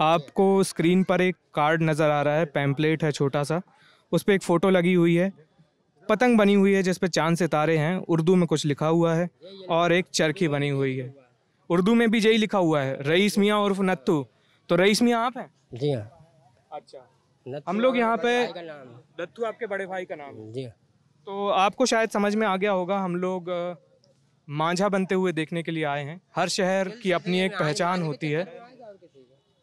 आपको स्क्रीन पर एक कार्ड नज़र आ रहा है पैम्पलेट है छोटा सा उस पर एक फ़ोटो लगी हुई है पतंग बनी हुई है जिस पर चांद सितारे हैं उर्दू में कुछ लिखा हुआ है और एक चरखी बनी हुई है उर्दू में भी यही लिखा हुआ है रईस मियाँ उर्फ नत्तू तो रईस मियाँ आप हैं जी हाँ अच्छा हम लोग यहाँ पे दत्तू आपके बड़े भाई का नाम है जी हाँ। तो आपको शायद समझ में आ गया होगा हम लोग मांझा बनते हुए देखने के लिए आए हैं हर शहर की अपनी एक पहचान होती है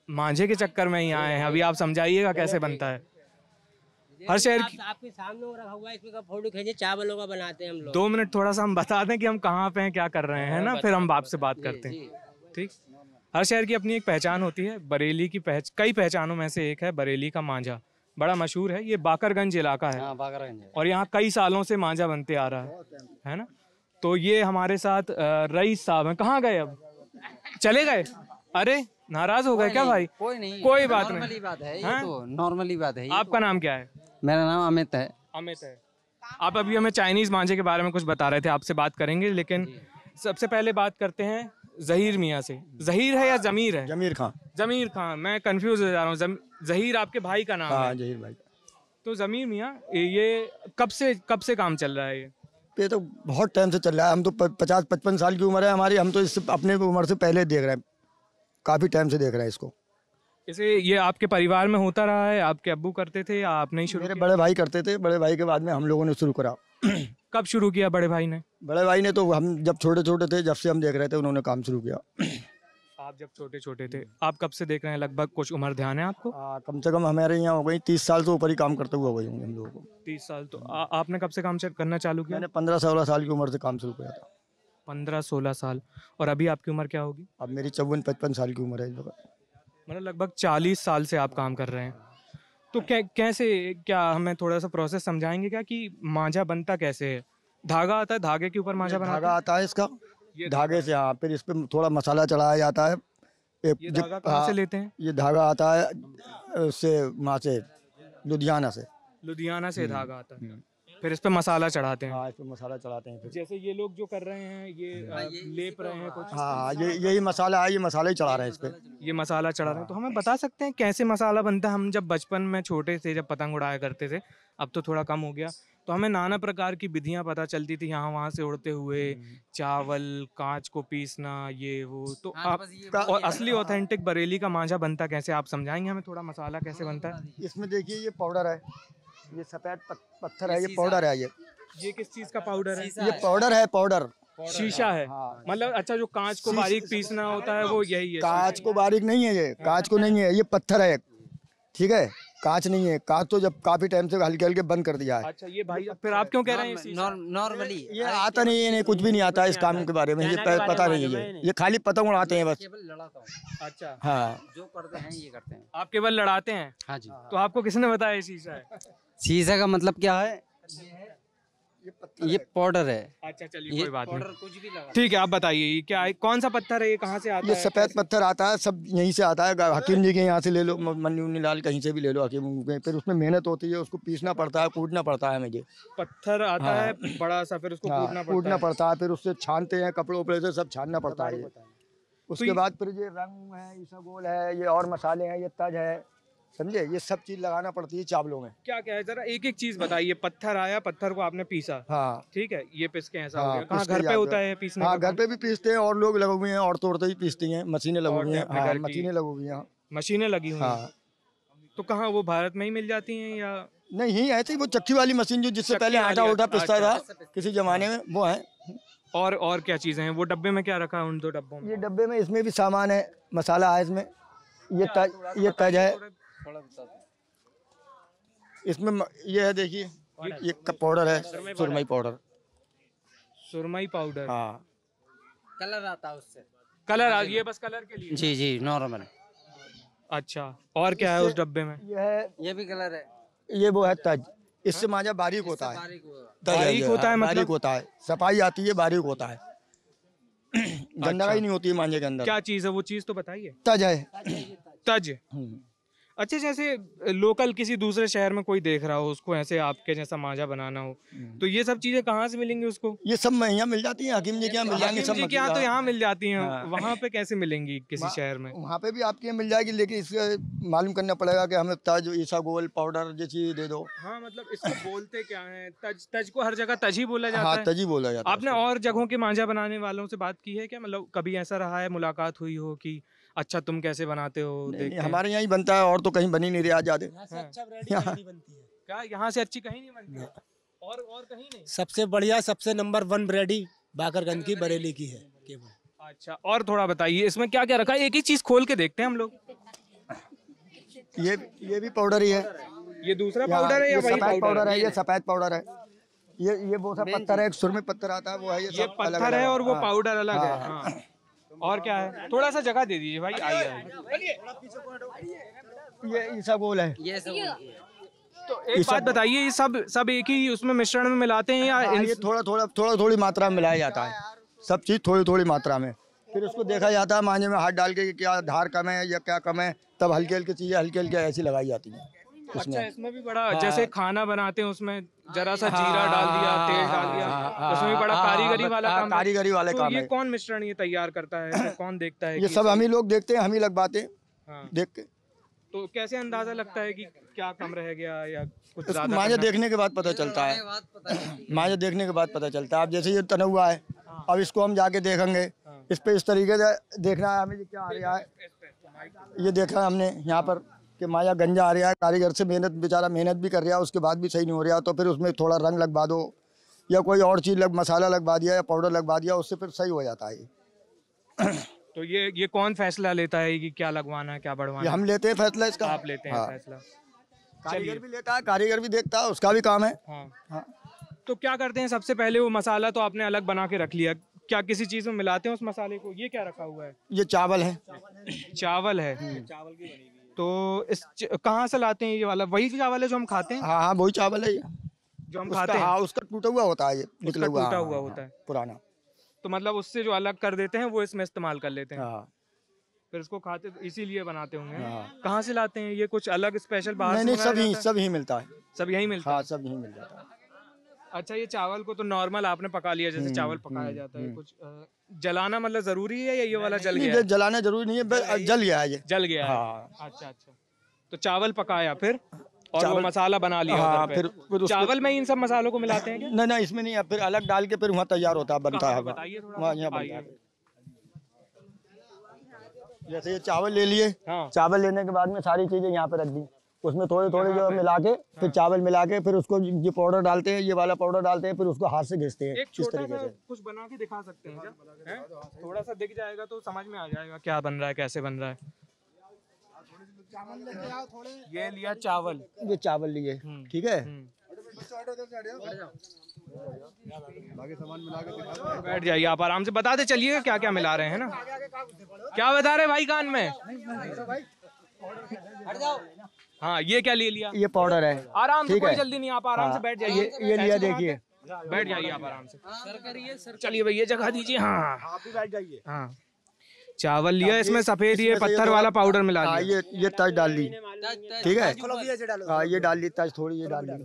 मांझे के चक्कर में ही आए हैं अभी आप समझाइएगा कैसे बनता है हर शहर की आपके सामने रखा हुआ है इसमें फोटो खींचे चावलों का बनाते हैं हम लोग दो मिनट थोड़ा सा हम बता दें कि हम कहाँ पे हैं क्या कर रहे हाँ, हैं ना फिर हम बाप से बात करते हैं ठीक हर शहर की अपनी एक पहचान होती है बरेली की पहच कई पहचानों में से एक है बरेली का मांझा बड़ा मशहूर है ये बाकरगंज इलाका है हाँ, और यहाँ कई सालों से मांझा बनते आ रहा है है ना तो ये हमारे साथ रईस साहब हैं कहाँ गए अब चले गए अरे नाराज हो गए क्या भाई कोई नहीं कोई बात नहीं बात है ये हाँ? तो नॉर्मली बात है आपका तो। नाम क्या है मेरा नाम अमित है अमित है आप अभी हमें चाइनीज मांझे के बारे में कुछ बता रहे थे आपसे बात करेंगे लेकिन सबसे पहले बात करते हैं जहीर मियाँ से जहीर है या जमीर है जमीर खान जमीर खान मैं कंफ्यूज हो जा रहा हूँ जहीर आपके भाई का नाम हाँ, है जहीर भाई तो जमीर मियाँ ये कब से कब से काम चल रहा है ये ये तो बहुत टाइम से चल रहा है हम तो पचास पचपन साल की उम्र है हमारी हम तो इससे अपने उम्र से पहले देख रहे हैं काफ़ी टाइम से देख रहे हैं इसको इसे ये आपके परिवार में होता रहा है आपके अब्बू करते थे या आपने ही शुरू मेरे बड़े भाई करते थे बड़े भाई के बाद में हम लोगों ने शुरू करा कब शुरू किया बड़े भाई ने बड़े भाई ने तो हम जब छोटे छोटे थे जब से हम देख रहे थे उन्होंने काम शुरू किया आप जब छोटे छोटे थे आप कब से देख रहे हैं लगभग कुछ उम्र ध्यान है आपको आ, कम से कम हमारे यहाँ हो गई तीस साल से ऊपर ही काम करते हुए हो गए होंगे हम लोगों को तीस साल तो आ, आपने कब से काम करना चालू किया मैंने पंद्रह सोलह साल की उम्र से काम शुरू किया था पंद्रह सोलह साल और अभी आपकी उम्र क्या होगी अब मेरी चौवन पचपन साल की उम्र है इस वक्त मतलब लगभग चालीस साल से आप काम कर रहे हैं तो कै कैसे क्या हमें थोड़ा सा प्रोसेस समझाएंगे क्या कि मांझा बनता कैसे है धागा आता है धागे के ऊपर मांझा बना धागा आता है इसका ये धागे से हाँ फिर इस पर थोड़ा मसाला चढ़ाया जाता है ये धागा से हाँ, लेते हैं ये धागा आता है उससे माँ से लुधियाना से लुधियाना से हम्म। धागा आता है हम्म। फिर इस पे मसाला चढ़ाते हैं हाँ इस पे मसाला चढ़ाते हैं फिर जैसे ये लोग जो कर रहे हैं ये हाँ, लेप रहे हैं कुछ हाँ, हाँ ये यही मसाला है ये मसाला ही चढ़ा रहे हैं इस पे ये मसाला चढ़ा रहे हैं तो हमें हाँ। बता सकते हैं कैसे मसाला बनता है हम जब बचपन में छोटे थे जब पतंग उड़ाया करते थे अब तो थोड़ा कम हो गया तो हमें नाना प्रकार की विधियां पता चलती थी यहाँ वहाँ से उड़ते हुए हम्म। चावल कांच को पीसना ये वो तो, तो आप और असली ऑथेंटिक बरेली का मांझा बनता कैसे आप समझाएंगे हमें थोड़ा मसाला कैसे बनता है इसमें देखिए ये पाउडर है ये सफेद पत्थर है ये पाउडर है ये ये किस चीज का पाउडर है ये पाउडर है पाउडर शीशा है हाँ। मतलब अच्छा जो कांच को बारीक पीसना होता है वो यही है कांच को बारीक नहीं है ये कांच को नहीं है ये पत्थर है ठीक है कांच नहीं है कांच तो जब काफी टाइम से हल्के हल्के बंद कर दिया है अच्छा ये भाई फिर आप क्यों कह रहे हैं नॉर्मली ये आता नहीं है नहीं कुछ भी नहीं आता इस काम के बारे में ये पता नहीं है ये खाली पतंग उड़ाते हैं बस अच्छा हाँ जो करते हैं ये करते हैं आप केवल लड़ाते हैं हाँ जी तो आपको किसने बताया है शीशे का मतलब क्या है ये पाउडर है अच्छा चलिए कोई बात नहीं कुछ भी लगा ठीक है आप बताइए क्या है कौन सा पत्थर है ये कहाँ से आता ये है ये सफेद पत्थर आता है सब यहीं से आता है हकीम जी के यहाँ से ले लो मन्नी लाल कहीं से भी ले लो हकीम के फिर उसमें मेहनत होती है उसको पीसना पड़ता है कूटना पड़ता है मुझे पत्थर आता हाँ। है बड़ा सा फिर उसको हाँ, कूटना पड़ता है फिर उससे छानते हैं कपड़े उपड़े से सब छानना पड़ता है उसके तो बाद फिर ये रंग है ये सब है ये और मसाले हैं ये तज है समझे ये सब चीज लगाना पड़ती है चावलों में क्या क्या है जरा एक एक चीज बताइए पत्थर आया पत्थर को आपने पीसा हाँ ठीक है ये पिसके ऐसा हाँ, घर पे होता है पीसने हाँ घर पे भी पीसते हैं और लोग लगे हुए हैं और तोड़ते ही पीसती हैं हाँ, मशीनें लगी हुई हैं मशीनें लगी हुई हैं मशीनें लगी हुई हैं तो कहाँ वो भारत में ही मिल जाती हैं या नहीं ऐसे वो चक्की वाली मशीन जो जिससे पहले आटा उठा पिसता अच्छा। था किसी जमाने में वो है और और क्या चीज़ें हैं वो डब्बे में क्या रखा है उन दो डब्बों में ये डब्बे में इसमें भी सामान है मसाला है इसमें ये ये तज है इसमें ये है देखिए ये पाउडर है सुरमई पाउडर सुरमई पाउडर हाँ कलर आता है उससे कलर आ ये बस कलर के लिए जी जी नॉर्मल अच्छा और क्या है उस डब्बे में ये है ये भी कलर है ये वो है तज इससे माजा बारीक होता है बारीक होता है हाँ, मतलब? बारीक होता है सफाई आती है बारीक होता है गंदा अच्छा। नहीं होती है मांझे के अंदर क्या चीज है वो चीज तो बताइए तज है तज हम्म। अच्छा जैसे लोकल किसी दूसरे शहर में कोई देख रहा हो उसको ऐसे आपके जैसा मांझा बनाना हो हम्म। तो ये सब चीजें कहाँ से मिलेंगी उसको ये सब यहाँ मिल जाती है हकीम जी के मिल जाएंगे सब क्या तो यहाँ मिल जाती हैं तो हाँ। वहाँ पे कैसे मिलेंगी किसी शहर में वहाँ पे भी आपके यहाँ मिल जाएगी लेकिन इसका मालूम करना पड़ेगा कि हमें तज ईसा गोल पाउडर जैसी दे दो हाँ मतलब इसको बोलते क्या है तज तज को हर जगह तज ही बोला जाता हाँ, है तज ही बोला जाता है आपने और जगहों के मांझा बनाने वालों से बात की है क्या मतलब कभी ऐसा रहा है मुलाकात हुई हो की अच्छा तुम कैसे बनाते हो नहीं, हमारे यहाँ ही बनता है और तो कहीं बनी नहीं रही आज हाँ। अच्छा क्या यहाँ से अच्छी कहीं नहीं बनती और और कहीं नहीं सबसे बढ़िया सबसे नंबर वन ब्रेडी बाकरगंज की अच्छा, बरेली की है केवल अच्छा और थोड़ा बताइए इसमें क्या क्या रखा है एक ही चीज खोल के देखते हैं हम लोग ये ये भी पाउडर ही है ये दूसरा पाउडर है या सफेद पाउडर है ये सफेद पाउडर है ये ये वो सब पत्थर है एक सुरमे पत्थर आता है वो है ये पत्थर है और वो पाउडर हाँ। अलग है हाँ। और क्या है थोड़ा सा जगह दे दीजिए भाई आइए ये सब गोल है तो एक बात बताइए ये सब सब एक ही उसमें मिश्रण में मिलाते हैं या हाँ, ये थोड़ा थोड़ा थोड़ा थोड़ी मात्रा में मिलाया जाता है सब चीज़ थोड़ी थोड़ी मात्रा में फिर उसको देखा जाता है मांझे में हाथ डाल के क्या धार कम है या क्या कम है तब हल्के हल्के चीज़ें हल्के हल्के ऐसी लगाई जाती हैं अच्छा इसमें भी बड़ा हाँ, जैसे खाना बनाते हैं उसमें हाँ, जरा सा जीरा हाँ, डाल दिया हाँ, तेल हाँ, डाल दिया हाँ, उसमें भी बड़ा हाँ, कारीगरी वाला काम कारीगरी वाले तो काम ये कौन मिश्रण ये तैयार करता है कौन देखता है ये सब हम ही लोग देखते हैं हम ही लगवाते हैं देख के तो कैसे अंदाजा लगता है कि क्या कम रह गया या कुछ माजा देखने के बाद पता चलता है माजा देखने के बाद पता चलता है अब जैसे ये तना हुआ है अब इसको हम जाके देखेंगे इस पे इस तरीके से देखना है हमें क्या आ रहा है ये देखा हमने यहाँ पर कि माया गंजा आ रहा है कारीगर से मेहनत बेचारा मेहनत भी कर रहा है उसके बाद भी सही नहीं हो रहा तो फिर उसमें थोड़ा रंग लगवा दो या कोई और चीज़ लग मसाला लगवा दिया या पाउडर लगवा दिया उससे फिर सही हो जाता है तो ये ये कौन फैसला लेता है कि क्या लगवाना क्या बढ़वाना हम लेते हैं फैसला इसका आप लेते हैं हाँ। फैसला कारीगर भी लेता है कारीगर भी देखता है उसका भी काम है हाँ। हाँ। तो क्या करते हैं सबसे पहले वो मसाला तो आपने अलग बना के रख लिया क्या किसी चीज में मिलाते हैं उस मसाले को ये क्या रखा हुआ है ये चावल है चावल है चावल हम्म। है चावल की बनी तो इस कहाँ से लाते हैं ये वाला वही चावल है जो हम खाते हैं हाँ हाँ वही चावल है ये जो हम खाते हैं हाँ उसका टूटा हुआ होता है ये निकला हुआ टूटा हाँ, हुआ हाँ, होता है हाँ, पुराना तो मतलब उससे जो अलग कर देते हैं वो इसमें इस्तेमाल कर लेते हैं फिर इसको खाते इसीलिए बनाते होंगे कहाँ से लाते हैं ये कुछ अलग स्पेशल बाहर नहीं, नहीं सब ही सब ही मिलता है सब यही मिलता है सब यही मिल जाता है अच्छा ये चावल को तो नॉर्मल आपने पका लिया जैसे हम्म, चावल पकाया हम्म, जाता है हम्म। कुछ जलाना मतलब जरूरी है या ये वाला जल गया जलाना जरूरी नहीं है जल गया है ये जल गया हाँ। अच्छा अच्छा तो चावल पकाया फिर और वो मसाला बना लिया हाँ, फिर, फिर चावल में इन सब मसालों को मिलाते हैं नहीं नहीं इसमें नहीं है फिर अलग डाल के फिर वहाँ तैयार होता है बनता है यहाँ बनता है जैसे ये चावल ले लिए हाँ। चावल लेने के बाद में सारी चीजें यहाँ पे रख दी उसमें थोड़े थोड़े जो मिला के फिर चावल मिला के फिर उसको ये पाउडर डालते हैं ये वाला पाउडर डालते हैं फिर उसको हाथ से घिसते हैं इस तरीके से कुछ बना के दिखा सकते हैं है? थोड़ा सा दिख जाएगा तो समझ में आ जाएगा क्या बन रहा है कैसे बन रहा है ये लिया चावल ये चावल लिए ठीक है बैठ जाइए आप आराम से बताते चलिए क्या क्या मिला रहे हैं ना क्या बता रहे भाई कान में हट जाओ हाँ ये क्या ले लिया ये पाउडर है आराम से कोई जल्दी नहीं आप आराम से हाँ, बैठ जाइए ये लिया देखिए बैठ जाइए आप आराम से हाँ, सर करिए सर चलिए भैया जगह दीजिए हाँ आप भी बैठ जाइए हाँ चावल लिया इसमें सफेद ये पत्थर तो वाला पाउडर मिला हाँ, ये ये तज डाल दी ठीक है ये डाल दी तज थोड़ी ये डाल दी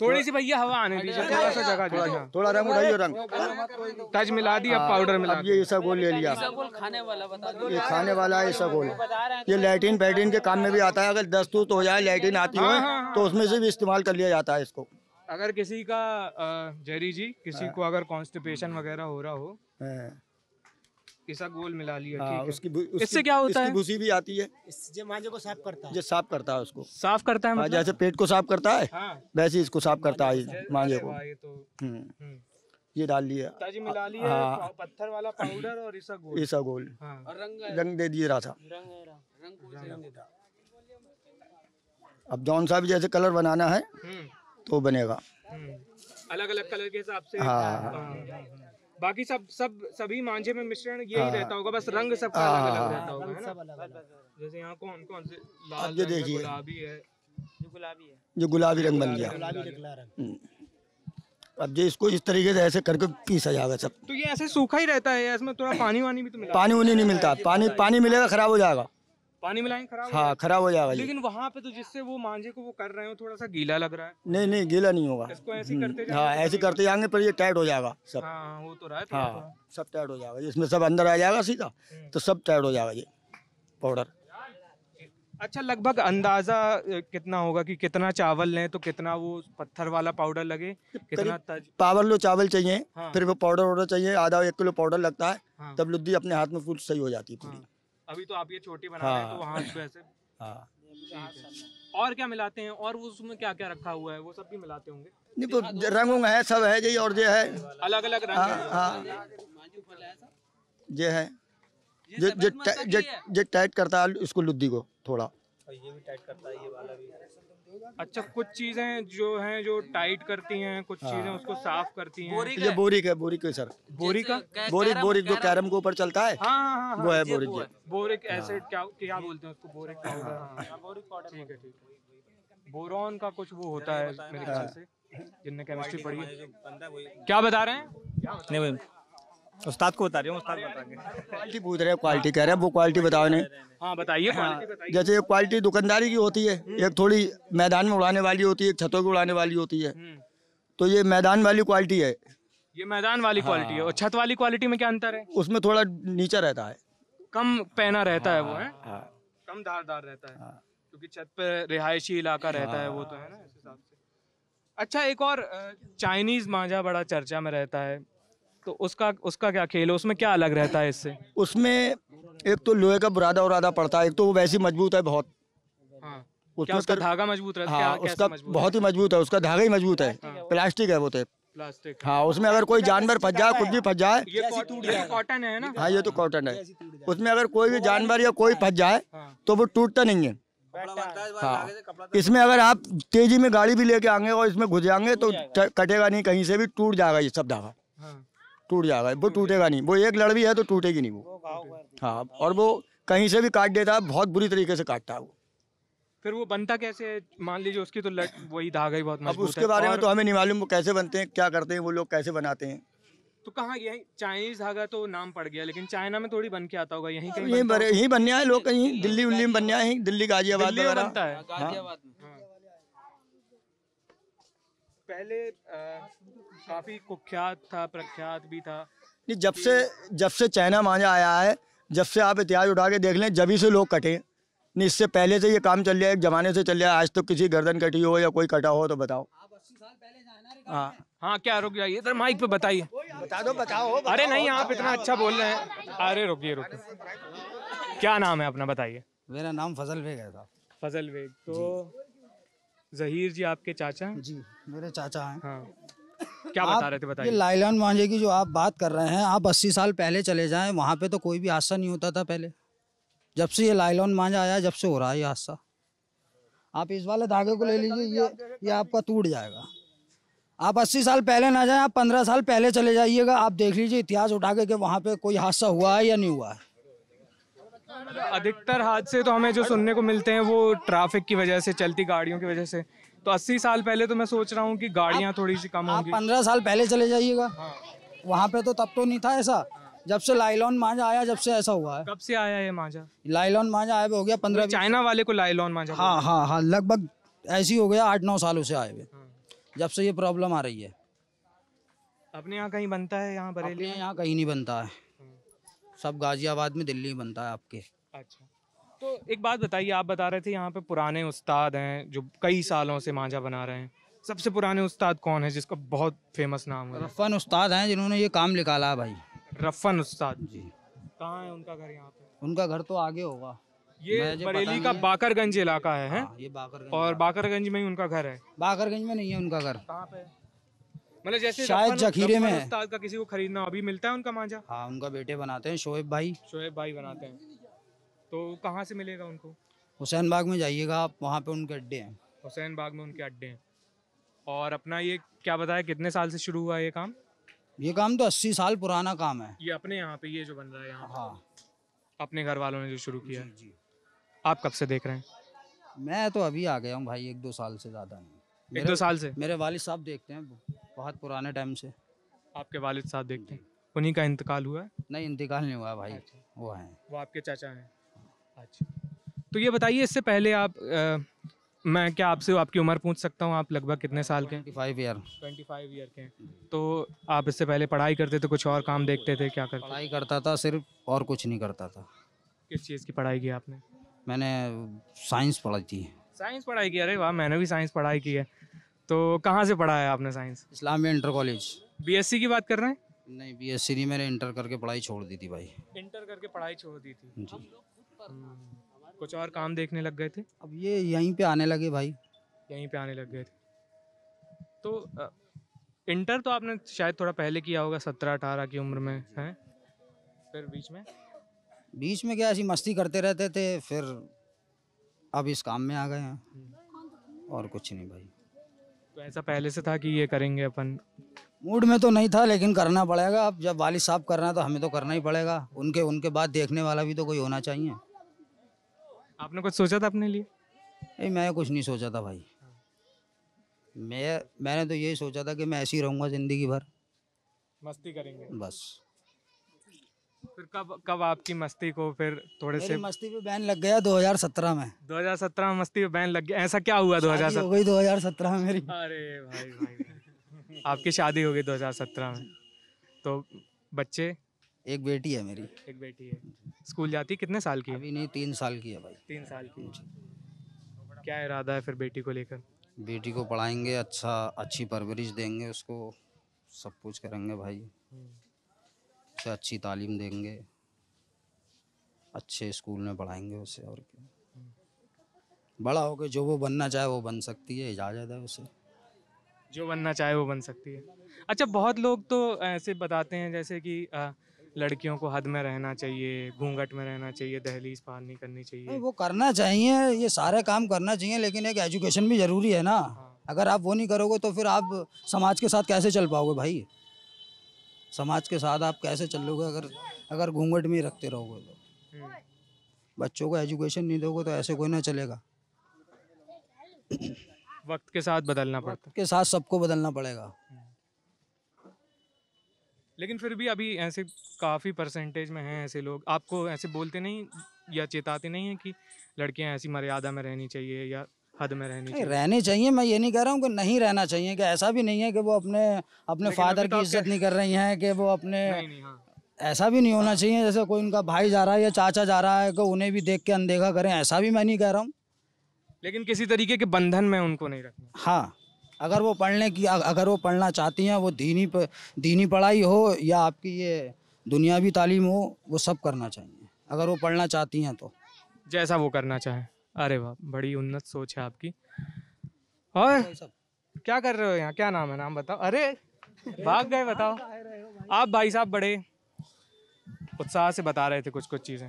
थोड़ी सी भैया हवा आने दीजिए थोड़ा सा जगह दीजिए थोड़ा रंग उठाइए रंग टच मिला दिया हाँ, पाउडर मिला ये ईसा गोल ले लिया खाने वाला ये खाने वाला है ईसा गोल ये लैट्रिन फैट्रिन के काम में भी आता है अगर दस तो हो जाए लैट्रिन आती है हाँ, हाँ, तो उसमें से भी इस्तेमाल कर लिया जाता है इसको अगर किसी का जहरी जी किसी को अगर कॉन्स्टिपेशन वगैरह हो रहा हो पिसा गोल मिला लिया हाँ, उसकी, उसकी इससे क्या होता है भूसी भी आती है इससे मांझे को साफ करता है जो साफ करता है उसको साफ करता है हाँ, मतलब? जैसे पेट को साफ करता है हाँ। वैसे ही इसको साफ करता है मांझे को तो- हम्म। हम्म। ये डाल लिया मिला हाँ। पत्थर वाला पाउडर और ईसा गोल ईसा गोल हाँ। रंग रंग दे दिए रहा था अब जौन सा भी जैसे कलर बनाना है हम्म। तो बनेगा अलग अलग कलर के हिसाब से हाँ बाकी सब सब सभी मांझे में मिश्रण यही हाँ, रहता होगा बस रंग सब अलग अलग हाँ। रहता होगा है ना जैसे यहाँ कौन कौन से लाल जो गुलाबी है जो गुलाबी है जो गुलाबी रंग बन गया हम्म। अब जो इसको इस तरीके से ऐसे करके पीसा जाएगा सब तो ये ऐसे सूखा ही रहता है इसमें थोड़ा पानी वानी भी तो मिलता पानी वानी नहीं मिलता पानी पानी मिलेगा खराब हो जाएगा पानी मिलाएंगे खराब हाँ खराब हो जाएगा लेकिन वहाँ पे तो जिससे वो मांझे को वो कर रहे हो थोड़ा सा गीला लग रहा है नहीं नहीं गीला नहीं होगा हम्म, हाँ तो ऐसे करते जाएंगे पर ये टाइट हो जाएगा सब हाँ वो तो रहा है हाँ सब टाइट हो जाएगा इसमें सब अंदर आ जाएगा सीधा हम्म। तो सब टाइट हो जाएगा ये पाउडर अच्छा लगभग अंदाजा कितना होगा कि कितना चावल लें तो कितना वो पत्थर वाला पाउडर लगे कितना पावर लो चावल चाहिए हाँ। फिर वो पाउडर वाउडर चाहिए आधा एक किलो पाउडर लगता है हाँ। तब लुद्दी अपने हाथ में फूल सही हो जाती है पूरी हाँ। अभी तो आप ये छोटी बना रहे हैं तो वहाँ पे हाँ। ऐसे हाँ। और क्या मिलाते हैं और उसमें क्या क्या रखा हुआ है वो सब भी मिलाते होंगे नहीं तो रंग उंग है सब है जी और जो है अलग अलग रंग हाँ जो हाँ। है जो जो टाइट करता है इसको लुद्दी को थोड़ा ये भी टाइट करता है ये वाला भी अच्छा कुछ चीजें जो हैं जो टाइट करती हैं कुछ हाँ। चीजें उसको साफ करती हैं ये बोरिक है बोरिक है सर बोरिक का बोरिक बोरिक जो कैरम के ऊपर चलता है हाँ, हाँ, हाँ वो है बोरिक बोरिक एसिड क्या क्या बोलते हैं उसको बोरिक हाँ। हाँ, ठीक है ठीक है बोरॉन का कुछ वो होता है मेरे ख्याल से जिनने केमिस्ट्री पढ़ी है क्या बता रहे हैं नहीं उस्ताद को बता रहे हूँ उस्ताद क्वालिटी पूछ रहे हैं क्वालिटी कह रहे हैं वो क्वालिटी बताओ ने हाँ बताइए हाँ, जैसे एक क्वालिटी दुकानदारी की होती है हम्म। एक थोड़ी मैदान में उड़ाने वाली होती है एक छतों की उड़ाने वाली होती है हम्म। तो ये मैदान वाली क्वालिटी है ये मैदान वाली क्वालिटी है और हाँ। छत वाली क्वालिटी में क्या अंतर है उसमें थोड़ा नीचा रहता है कम पहना रहता है वो हाँ, है हाँ। कम धारदार रहता है क्योंकि छत पर रिहायशी इलाका रहता है वो तो है ना इस हिसाब से अच्छा एक और चाइनीज मांझा बड़ा चर्चा में रहता है तो उसका उसका क्या खेल है उसमें क्या अलग रहता है इससे उसमें एक तो लोहे का बुरादा उरादा पड़ता है एक तो वो वैसे मजबूत है बहुत हाँ। उसका धागा मजबूत रहता है हाँ, उसका बहुत ही मजबूत है उसका धागा ही मजबूत है हाँ। प्लास्टिक है वो तो प्लास्टिक हाँ उसमें अगर कोई जानवर फंस जाए कुछ भी फंस जाए कॉटन है ना हाँ ये तो कॉटन हाँ। है उसमें अगर कोई भी जानवर या कोई फंस जाए हाँ। तो वो टूटता नहीं है हाँ तो इसमें अगर आप तेजी में गाड़ी भी लेके आएंगे और इसमें घुस जाएंगे तो कटेगा नहीं कहीं से भी टूट जाएगा ये सब धागा हाँ। टूट जाएगा वो टूटेगा नहीं वो एक लड़वी है तो टूटेगी नहीं वो हाँ और वो कहीं से भी काट देता है बहुत बुरी तरीके से काटता है वो फिर वो बनता कैसे मान लीजिए उसकी तो लट वही धागा ही बहुत अब उसके बारे में तो हमें नहीं मालूम वो कैसे बनते हैं क्या करते हैं वो लोग कैसे बनाते हैं तो कहाँ यही चाइनीज धागा तो नाम पड़ गया लेकिन चाइना में थोड़ी बन के आता होगा यहीं कहीं यही बनने आए लोग कहीं दिल्ली उल्ली में बनने आए दिल्ली गाजियाबाद में बनता है हाँ। गाजियाबाद में पहले काफ़ी कुख्यात था प्रख्यात भी था नहीं जब से जब से चाइना मांझा आया है जब से आप इतिहास उठा के देख लें जब ही से लोग कटे नहीं इससे पहले से ये काम चल रहा है एक ज़माने से चल रहा है आज तो किसी गर्दन कटी हो या कोई कटा हो तो बताओ हाँ हाँ क्या रुक जाइए सर माइक पे बताइए बता दो बताओ अरे नहीं आप इतना अच्छा बोल रहे हैं अरे रुकिए रुकिए क्या नाम है अपना बताइए मेरा नाम फजल बेग है साहब फजल बेग तो जहीर जी आपके चाचा हैं जी मेरे चाचा हैं हाँ क्या बता रहे थे बताइए लाइलान मांझे की जो आप बात कर रहे हैं आप अस्सी साल पहले चले जाएं वहाँ पे तो कोई भी हादसा नहीं होता था पहले जब से ये लाइलॉन मांझा आया जब से हो रहा है ये हादसा आप इस वाले धागे को ले लीजिए ये ये आपका टूट जाएगा आप अस्सी साल पहले ना जाएं आप पंद्रह साल पहले चले जाइएगा आप देख लीजिए इतिहास उठा के वहाँ पे कोई हादसा हुआ है या नहीं हुआ है अधिकतर हादसे तो हमें जो सुनने को मिलते हैं वो ट्रैफिक की वजह से चलती गाड़ियों की वजह से तो अस्सी साल पहले तो मैं सोच रहा हूँ कि गाड़ियाँ थोड़ी सी कम होंगी पंद्रह साल पहले चले जाइएगा हाँ। वहाँ पे तो तब तो नहीं था ऐसा जब से लाइलॉन मांझा आया जब से ऐसा हुआ है कब से आया ये मांझा लाइलॉन मांझा आया हो गया पंद्रह चाइना वाले को लाइलॉन मांझा हाँ हाँ हाँ लगभग ऐसी हो गया आठ नौ सालों से आए हुए हाँ। जब से ये प्रॉब्लम आ रही है अपने यहाँ कहीं बनता है यहाँ बरेली यहाँ कहीं नहीं बनता है हाँ। सब गाजियाबाद में दिल्ली बनता है आपके अच्छा तो एक बात बताइए आप बता रहे थे यहाँ पे पुराने उस्ताद हैं जो कई सालों से मांझा बना रहे हैं सबसे पुराने उस्ताद कौन है जिसका बहुत फेमस नाम है रफन उस्ताद हैं जिन्होंने ये काम निकाला है भाई रफन उस्ताद जी कहाँ है उनका घर यहाँ पे उनका घर तो आगे होगा ये बरेली का बाकरगंज इलाका है, हैं हाँ, ये बाकरगंज और बाकरगंज में ही उनका घर है बाकरगंज में नहीं है उनका घर कहाँ पे मतलब जैसे शायद जखीरे में उस्ताद का किसी को खरीदना अभी मिलता है उनका मांझा हाँ उनका बेटे बनाते हैं शोएब भाई शोएब भाई बनाते हैं तो कहाँ से मिलेगा उनको हुसैन बाग में जाइएगा आप वहाँ पे उनके अड्डे हैं हुसैन बाग में उनके अड्डे हैं और अपना ये क्या बताया कितने साल से शुरू हुआ ये काम ये काम तो अस्सी साल पुराना काम है ये अपने यहाँ पे ये जो बन रहा है यहाँ हाँ अपने घर वालों ने जो शुरू किया जी, जी। आप कब से देख रहे हैं मैं तो अभी आ गया हूँ भाई एक दो साल से ज़्यादा नहीं एक दो साल से मेरे वालिद साहब देखते हैं बहुत पुराने टाइम से आपके वालिद साहब देखते हैं उन्हीं का इंतकाल हुआ है नहीं इंतकाल नहीं हुआ भाई अच्छा। वो हैं वो आपके चाचा हैं अच्छा तो ये बताइए इससे पहले आप आ, मैं क्या आपसे आपकी उम्र पूछ सकता हूँ आप लगभग कितने साल के हैं five year twenty five year के तो आप इससे पहले पढ़ाई करते थे कुछ और काम देखते थे क्या करते पढ़ाई करता था सिर्फ और कुछ नहीं करता था किस चीज़ की पढ़ाई की आपने मैंने साइंस पढ़ाई थी साइंस पढ़ाई की अरे वाह मैंने भी साइंस पढ़ाई की है तो कहाँ से पढ़ा है आपने science Islamia inter college BSc की बात कर रहे हैं नहीं बीएससी नहीं मैंने इंटर करके पढ़ाई छोड़ दी थी भाई इंटर करके पढ़ाई छोड़ दी थी जी हम्म। कुछ और काम देखने लग गए थे अब ये यहीं पे आने लगे भाई यहीं पे आने लग गए थे तो आ, इंटर तो आपने शायद थोड़ा पहले किया होगा सत्रह अठारह की उम्र में हैं फिर बीच में बीच में क्या ऐसी मस्ती करते रहते थे फिर अब इस काम में आ गए हैं हम्म। और कुछ नहीं भाई तो ऐसा पहले से था कि ये करेंगे अपन मूड में तो नहीं था लेकिन करना पड़ेगा अब जब वाली साहब करना है तो हमें तो करना ही पड़ेगा उनके उनके बाद देखने वाला भी तो कोई होना चाहिए आपने कुछ सोचा था अपने लिए नहीं मैं कुछ नहीं सोचा था भाई मैं मैंने तो यही सोचा था कि मैं ऐसे ही रहूँगा ज़िंदगी भर मस्ती करेंगे बस फिर कब कब आपकी मस्ती को फिर थोड़े से मस्ती पे बैन लग गया 2017 में 2017 में मस्ती पे बैन लग गया ऐसा क्या हुआ 2017 हो गई 2017 में मेरी अरे भाई भाई आपकी शादी हो गई 2017 में तो बच्चे एक बेटी है मेरी एक बेटी है स्कूल जाती है कितने साल की अभी नहीं तीन साल की है भाई तीन साल की क्या इरादा है फिर बेटी को लेकर बेटी को पढ़ाएंगे अच्छा अच्छी परवरिश देंगे उसको सब कुछ करेंगे भाई उसे अच्छी तालीम देंगे अच्छे स्कूल में पढ़ाएंगे उसे और क्या बड़ा होकर जो वो बनना चाहे वो बन सकती है इजाज़त है उसे जो बनना चाहे वो बन सकती है अच्छा बहुत लोग तो ऐसे बताते हैं जैसे कि आ, लड़कियों को हद में रहना चाहिए घूंघट में रहना चाहिए दहलीज पार नहीं करनी चाहिए वो करना चाहिए ये सारे काम करना चाहिए लेकिन एक एजुकेशन भी ज़रूरी है ना हाँ। अगर आप वो नहीं करोगे तो फिर आप समाज के साथ कैसे चल पाओगे भाई समाज के साथ आप कैसे चलोगे अगर अगर घूंघट में ही रखते रहोगे तो हम्म। बच्चों को एजुकेशन नहीं दोगे तो ऐसे कोई ना चलेगा वक्त के साथ बदलना पड़ता के साथ सबको बदलना पड़ेगा हम्म। लेकिन फिर भी अभी ऐसे काफ़ी परसेंटेज में हैं ऐसे लोग आपको ऐसे बोलते नहीं या चेताते नहीं हैं कि लड़कियां ऐसी मर्यादा में रहनी चाहिए या हद में रहनी चाहिए रहनी चाहिए मैं ये नहीं कह रहा हूँ कि नहीं रहना चाहिए कि ऐसा भी नहीं है कि वो अपने अपने फादर की तो इज्जत नहीं कर रही हैं कि वो अपने हाँ। ऐसा भी नहीं होना हाँ। चाहिए जैसे कोई उनका भाई जा रहा है या चाचा जा रहा है कि उन्हें भी देख के अनदेखा करें ऐसा भी मैं नहीं कह रहा हूँ लेकिन किसी तरीके के बंधन में उनको नहीं रखना हाँ अगर वो पढ़ने की अगर वो पढ़ना चाहती हैं वो दीनी दीनी पढ़ाई हो या आपकी ये दुनियावी तालीम हो वो सब करना चाहिए अगर वो पढ़ना चाहती हैं तो जैसा वो करना चाहें अरे वाह बड़ी उन्नत सोच है आपकी और क्या कर रहे हो यहाँ क्या नाम है नाम बताओ अरे भाग गए बताओ आप भाई साहब बड़े उत्साह से बता रहे थे कुछ कुछ चीज़ें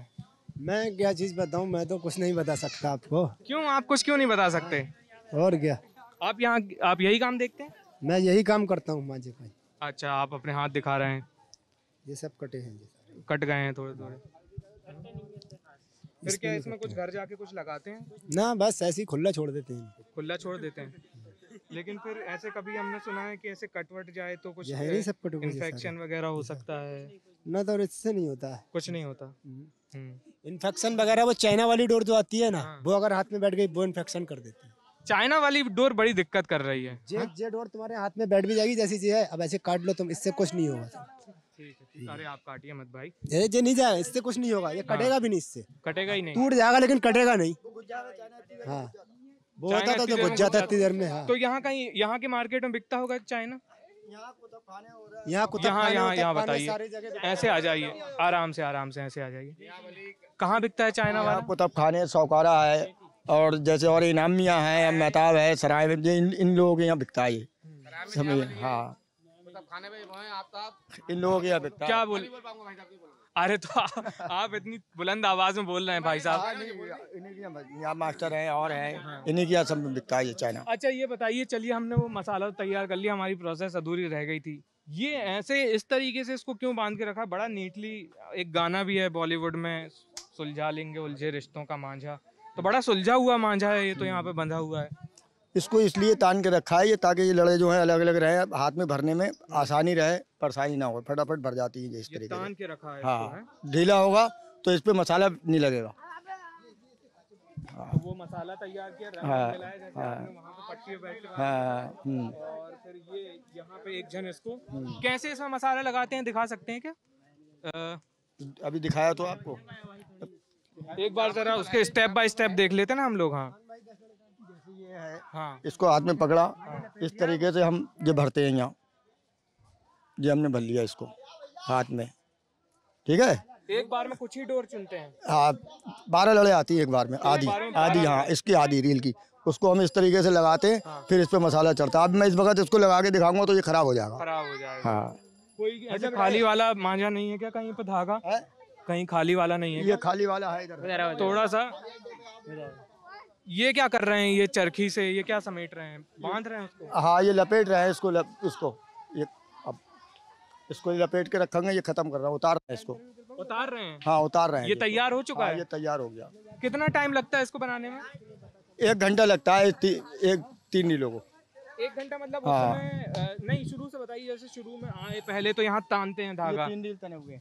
मैं क्या चीज़ बताऊँ मैं तो कुछ नहीं बता सकता आपको क्यों आप कुछ क्यों नहीं बता सकते और क्या आप यहाँ आप यही काम देखते हैं मैं यही काम करता हूँ मांझे भाई अच्छा आप अपने हाथ दिखा रहे हैं ये सब कटे हैं कट गए हैं थोड़े थोड़े फिर क्या इसमें कुछ घर जाके कुछ लगाते हैं ना बस ऐसे ही खुला छोड़ देते हैं खुला छोड़ देते हैं लेकिन फिर ऐसे कभी हमने सुना है कि ऐसे कटवट जाए तो कुछ सब इन्फेक्शन वगैरह हो सकता है ना तो इससे नहीं होता है कुछ नहीं होता इन्फेक्शन हम्म। हम्म। वगैरह वो चाइना वाली डोर जो आती है ना हाँ। वो अगर हाथ में बैठ गई वो इन्फेक्शन कर देती है चाइना वाली डोर बड़ी दिक्कत कर रही है जे हाँ? जे डोर तुम्हारे हाथ में बैठ भी जाएगी जैसी चीज है अब ऐसे काट लो तुम इससे कुछ नहीं होगा अरे आप काटिए मत भाई ये जे नहीं जाए इससे कुछ नहीं होगा ये हाँ। कटेगा भी नहीं इससे कटेगा ही नहीं टूट जाएगा लेकिन कटेगा नहीं हाँ वो था तो घुस जाता इतनी देर में हाँ। तो यहाँ कहीं यहाँ के मार्केट में बिकता होगा चाइना यहाँ कुछ तो यहाँ तो यहाँ यहाँ बताइए ऐसे आ जाइए आराम से आराम से ऐसे आ जाइए कहाँ बिकता है चाइना वाला कुतब तो खाने सौकारा है और जैसे और इनामिया है हैं है सराय इन इन लोगों के यहाँ बिकता है समझे हाँ मतलब तो इन लोगों के यहाँ बिकता क्या बोल अरे तो आप इतनी बुलंद आवाज में बोल रहे हैं भाई साहब इन्हीं के मास्टर हैं और हैं हाँ। इन्हीं के सब बिकता है चाइना अच्छा ये बताइए चलिए हमने वो मसाला तो तैयार कर लिया हमारी प्रोसेस अधूरी रह गई थी ये ऐसे इस तरीके से इसको क्यों बांध के रखा बड़ा नीटली एक गाना भी है बॉलीवुड में सुलझा लेंगे उलझे रिश्तों का मांझा तो बड़ा सुलझा हुआ मांझा है ये तो यहाँ पे हम्म। बंधा हुआ है इसको इसलिए तान के रखा है ये ताकि ये लड़े जो है अलग अलग रहे हाथ में भरने में आसानी रहे परेशानी ना हो फटाफट भर जाती है इस तरीके तान के रखा है हाँ ढीला होगा तो इस पर मसाला नहीं लगेगा तो वो मसाला तैयार किया हाँ, हाँ। हाँ, हम्म। और फिर ये यहाँ पे एक जन इसको हम्म। कैसे इसमें मसाला लगाते हैं दिखा सकते हैं क्या अभी दिखाया तो आपको एक बार जरा उसके स्टेप बाय स्टेप देख लेते ना हम लोग हाँ हाँ इसको हाथ में पकड़ा इस तरीके से हम ये भरते हैं यहाँ ये हमने भर लिया इसको हाथ में ठीक है एक बार में कुछ ही डोर चुनते हैं हाँ बारह लड़े आती है एक बार में आधी आधी हाँ इसकी आधी रील की उसको हम इस तरीके से लगाते हैं हाँ। फिर इस पर मसाला चढ़ता अब मैं इस वक्त इसको लगा के दिखाऊंगा तो ये खराब हो जाएगा खराब हो जाएगा हाँ कोई अच्छा, खाली वाला मांझा नहीं है क्या कहीं पर धागा कहीं खाली वाला नहीं है ये खाली वाला है इधर थोड़ा सा ये क्या कर रहे हैं ये चरखी से ये क्या समेट रहे हैं बांध रहे हैं उसको हाँ ये लपेट रहे हैं इसको लप, इसको ये अब इसको लपेट के रखेंगे ये खत्म कर रहा हूँ उतार रहे हैं इसको उतार रहे हैं हाँ उतार रहे हैं ये तैयार हो चुका हाँ, है ये तैयार हो गया कितना टाइम लगता है इसको बनाने में एक घंटा लगता है ती, एक तीन ही लोगों एक घंटा मतलब हाँ। नहीं शुरू से बताइए जैसे शुरू में आए पहले तो यहाँ तानते हैं धागा तीन नील तने हुए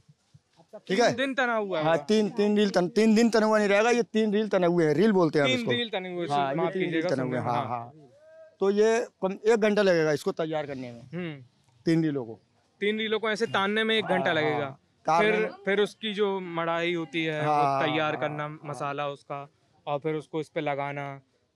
ठीक है दिन तना हुआ हाँ तीन तीन रील तन, तीन दिन तना हुआ नहीं रहेगा ये तीन रील तना हुए हैं रील बोलते हैं रील हाँ तीन रील तना हुए हाँ हाँ, हाँ हाँ तो ये कम एक घंटा लगेगा इसको तैयार करने में हम्म। तीन रीलों को तीन रीलों को ऐसे हाँ। तानने में एक घंटा लगेगा फिर फिर उसकी जो मड़ाई होती है तैयार करना मसाला उसका और फिर उसको इस पे लगाना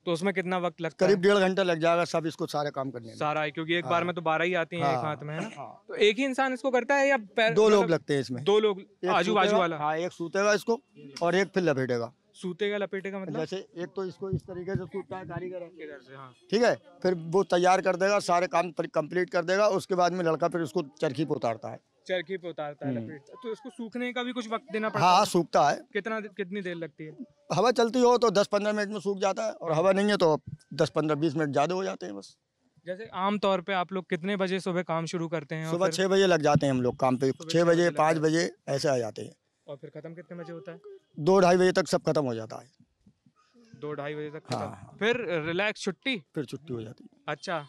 तो उसमें कितना वक्त लगता करीब डेढ़ घंटा लग जाएगा सब इसको सारे काम करने में सारा है क्योंकि एक बार हाँ। में तो बारह ही आती है एक हाँ। हाथ में है हाँ। तो एक ही इंसान इसको करता है या दो लोग मतलब लगते हैं इसमें दो लोग आजू बाजू वाला हाँ एक सूतेगा इसको और एक फिर लपेटेगा सूतेगा लपेटेगा मतलब जैसे एक तो इसको इस तरीके से सूटता है कारीगर है ठीक है फिर वो तैयार कर देगा सारे काम कंप्लीट कर देगा उसके बाद में लड़का फिर उसको चरखी पर उतारता है चरखी पे उतारता है हम्म। लपेटता तो इसको सूखने का भी कुछ वक्त देना पड़ता हाँ, है सूखता है कितना कितनी देर लगती है हवा चलती हो तो दस पंद्रह मिनट में सूख जाता है और हवा नहीं है तो दस पंद्रह बीस मिनट ज़्यादा हो जाते हैं बस जैसे आम तौर पे आप लोग कितने बजे सुबह काम शुरू करते हैं सुबह छह बजे लग जाते हैं हम लोग काम पे छह बजे पाँच बजे ऐसे आ जाते हैं और फिर ख़त्म कितने बजे होता है दो ढाई बजे तक सब खत्म हो जाता है दो ढाई बजे तक हाँ।, हाँ। फिर रिलैक्स छुट्टी फिर छुट्टी हो जाती है अच्छा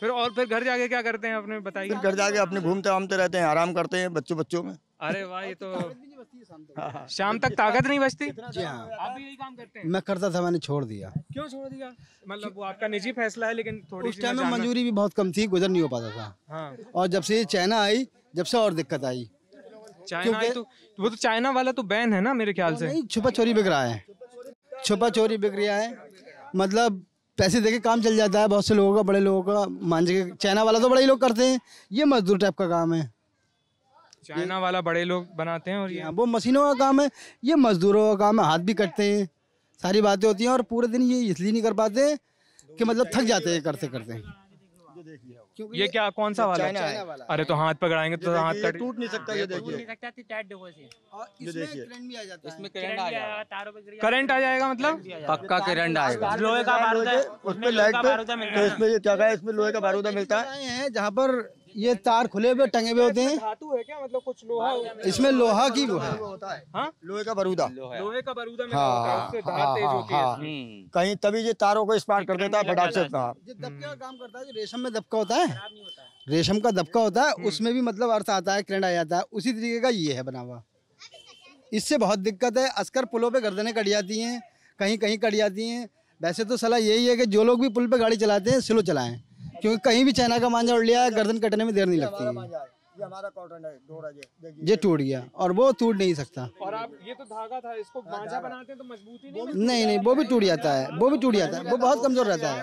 फिर और फिर घर जाके क्या करते हैं अपने बताइए घर जाके अपने घूमते वामते रहते हैं आराम करते हैं बच्चों बच्चों में अरे वाह ये तो, तो हाँ, हाँ। शाम तक ताकत नहीं बचती जी हाँ आप भी यही काम करते हैं मैं करता था मैंने छोड़ दिया क्यों छोड़ दिया मतलब वो आपका निजी फैसला है लेकिन थोड़ी उस टाइम में मंजूरी भी बहुत कम थी गुजर नहीं हो पाता था हाँ। और जब से ये चाइना आई जब से और दिक्कत आई चाइना तो वो तो चाइना वाला तो बैन है ना मेरे ख्याल से छुपा चोरी बिक रहा है छुपा चोरी बिक रहा है मतलब पैसे दे के काम चल जाता है बहुत से लोगों का बड़े लोगों का मान जाए चाइना वाला तो बड़े लोग करते हैं ये मजदूर टाइप का काम है चाइना वाला बड़े लोग बनाते हैं और ये हाँ, वो मशीनों का काम है ये मजदूरों का काम है हाथ भी कटते हैं सारी बातें होती हैं और पूरे दिन ये इसलिए नहीं कर पाते कि मतलब थक जाते हैं करते करते ये क्या कौन सा वाला है अरे तो हाथ पकड़ाएंगे तो हाथ कट टूट नहीं सकता करंट हाँ, आ जाएगा मतलब पक्का करंट आएगा लोहे का बारूदा उसमें लाइट लोहे का बारूदा मिलता है जहाँ पर ये तार खुले हुए टंगे हुए होते हैं धातु है क्या मतलब कुछ लोहा इसमें लोहा की वो है हाँ? हाँ? लोहे का बरूदा लोहे का बरूदा हाँ, हम्म। कहीं तभी ये तारों को स्पार्ट कर देता है फटाक से काम करता है रेशम में दबका होता है रेशम का दबका होता है हम्म। उसमें भी मतलब अर्थ आता है करंट आ जाता है उसी तरीके का ये है बना हुआ इससे बहुत दिक्कत है अस्कर पुलों पे गर्दनें कट जाती हैं कहीं कहीं कट जाती हैं वैसे तो सलाह यही है कि जो लोग भी पुल पे गाड़ी चलाते हैं स्लो चलाएं क्योंकि कहीं भी चाइना का मांझा उड़ लिया गर्दन कटने में देर नहीं लगती है ये टूट गया और वो टूट नहीं सकता और आप ये तो धागा था इसको हाँ, मांझा बनाते तो मजबूती नहीं नहीं नहीं वो भी टूट जाता है वो भी टूट जाता है वो बहुत कमजोर रहता है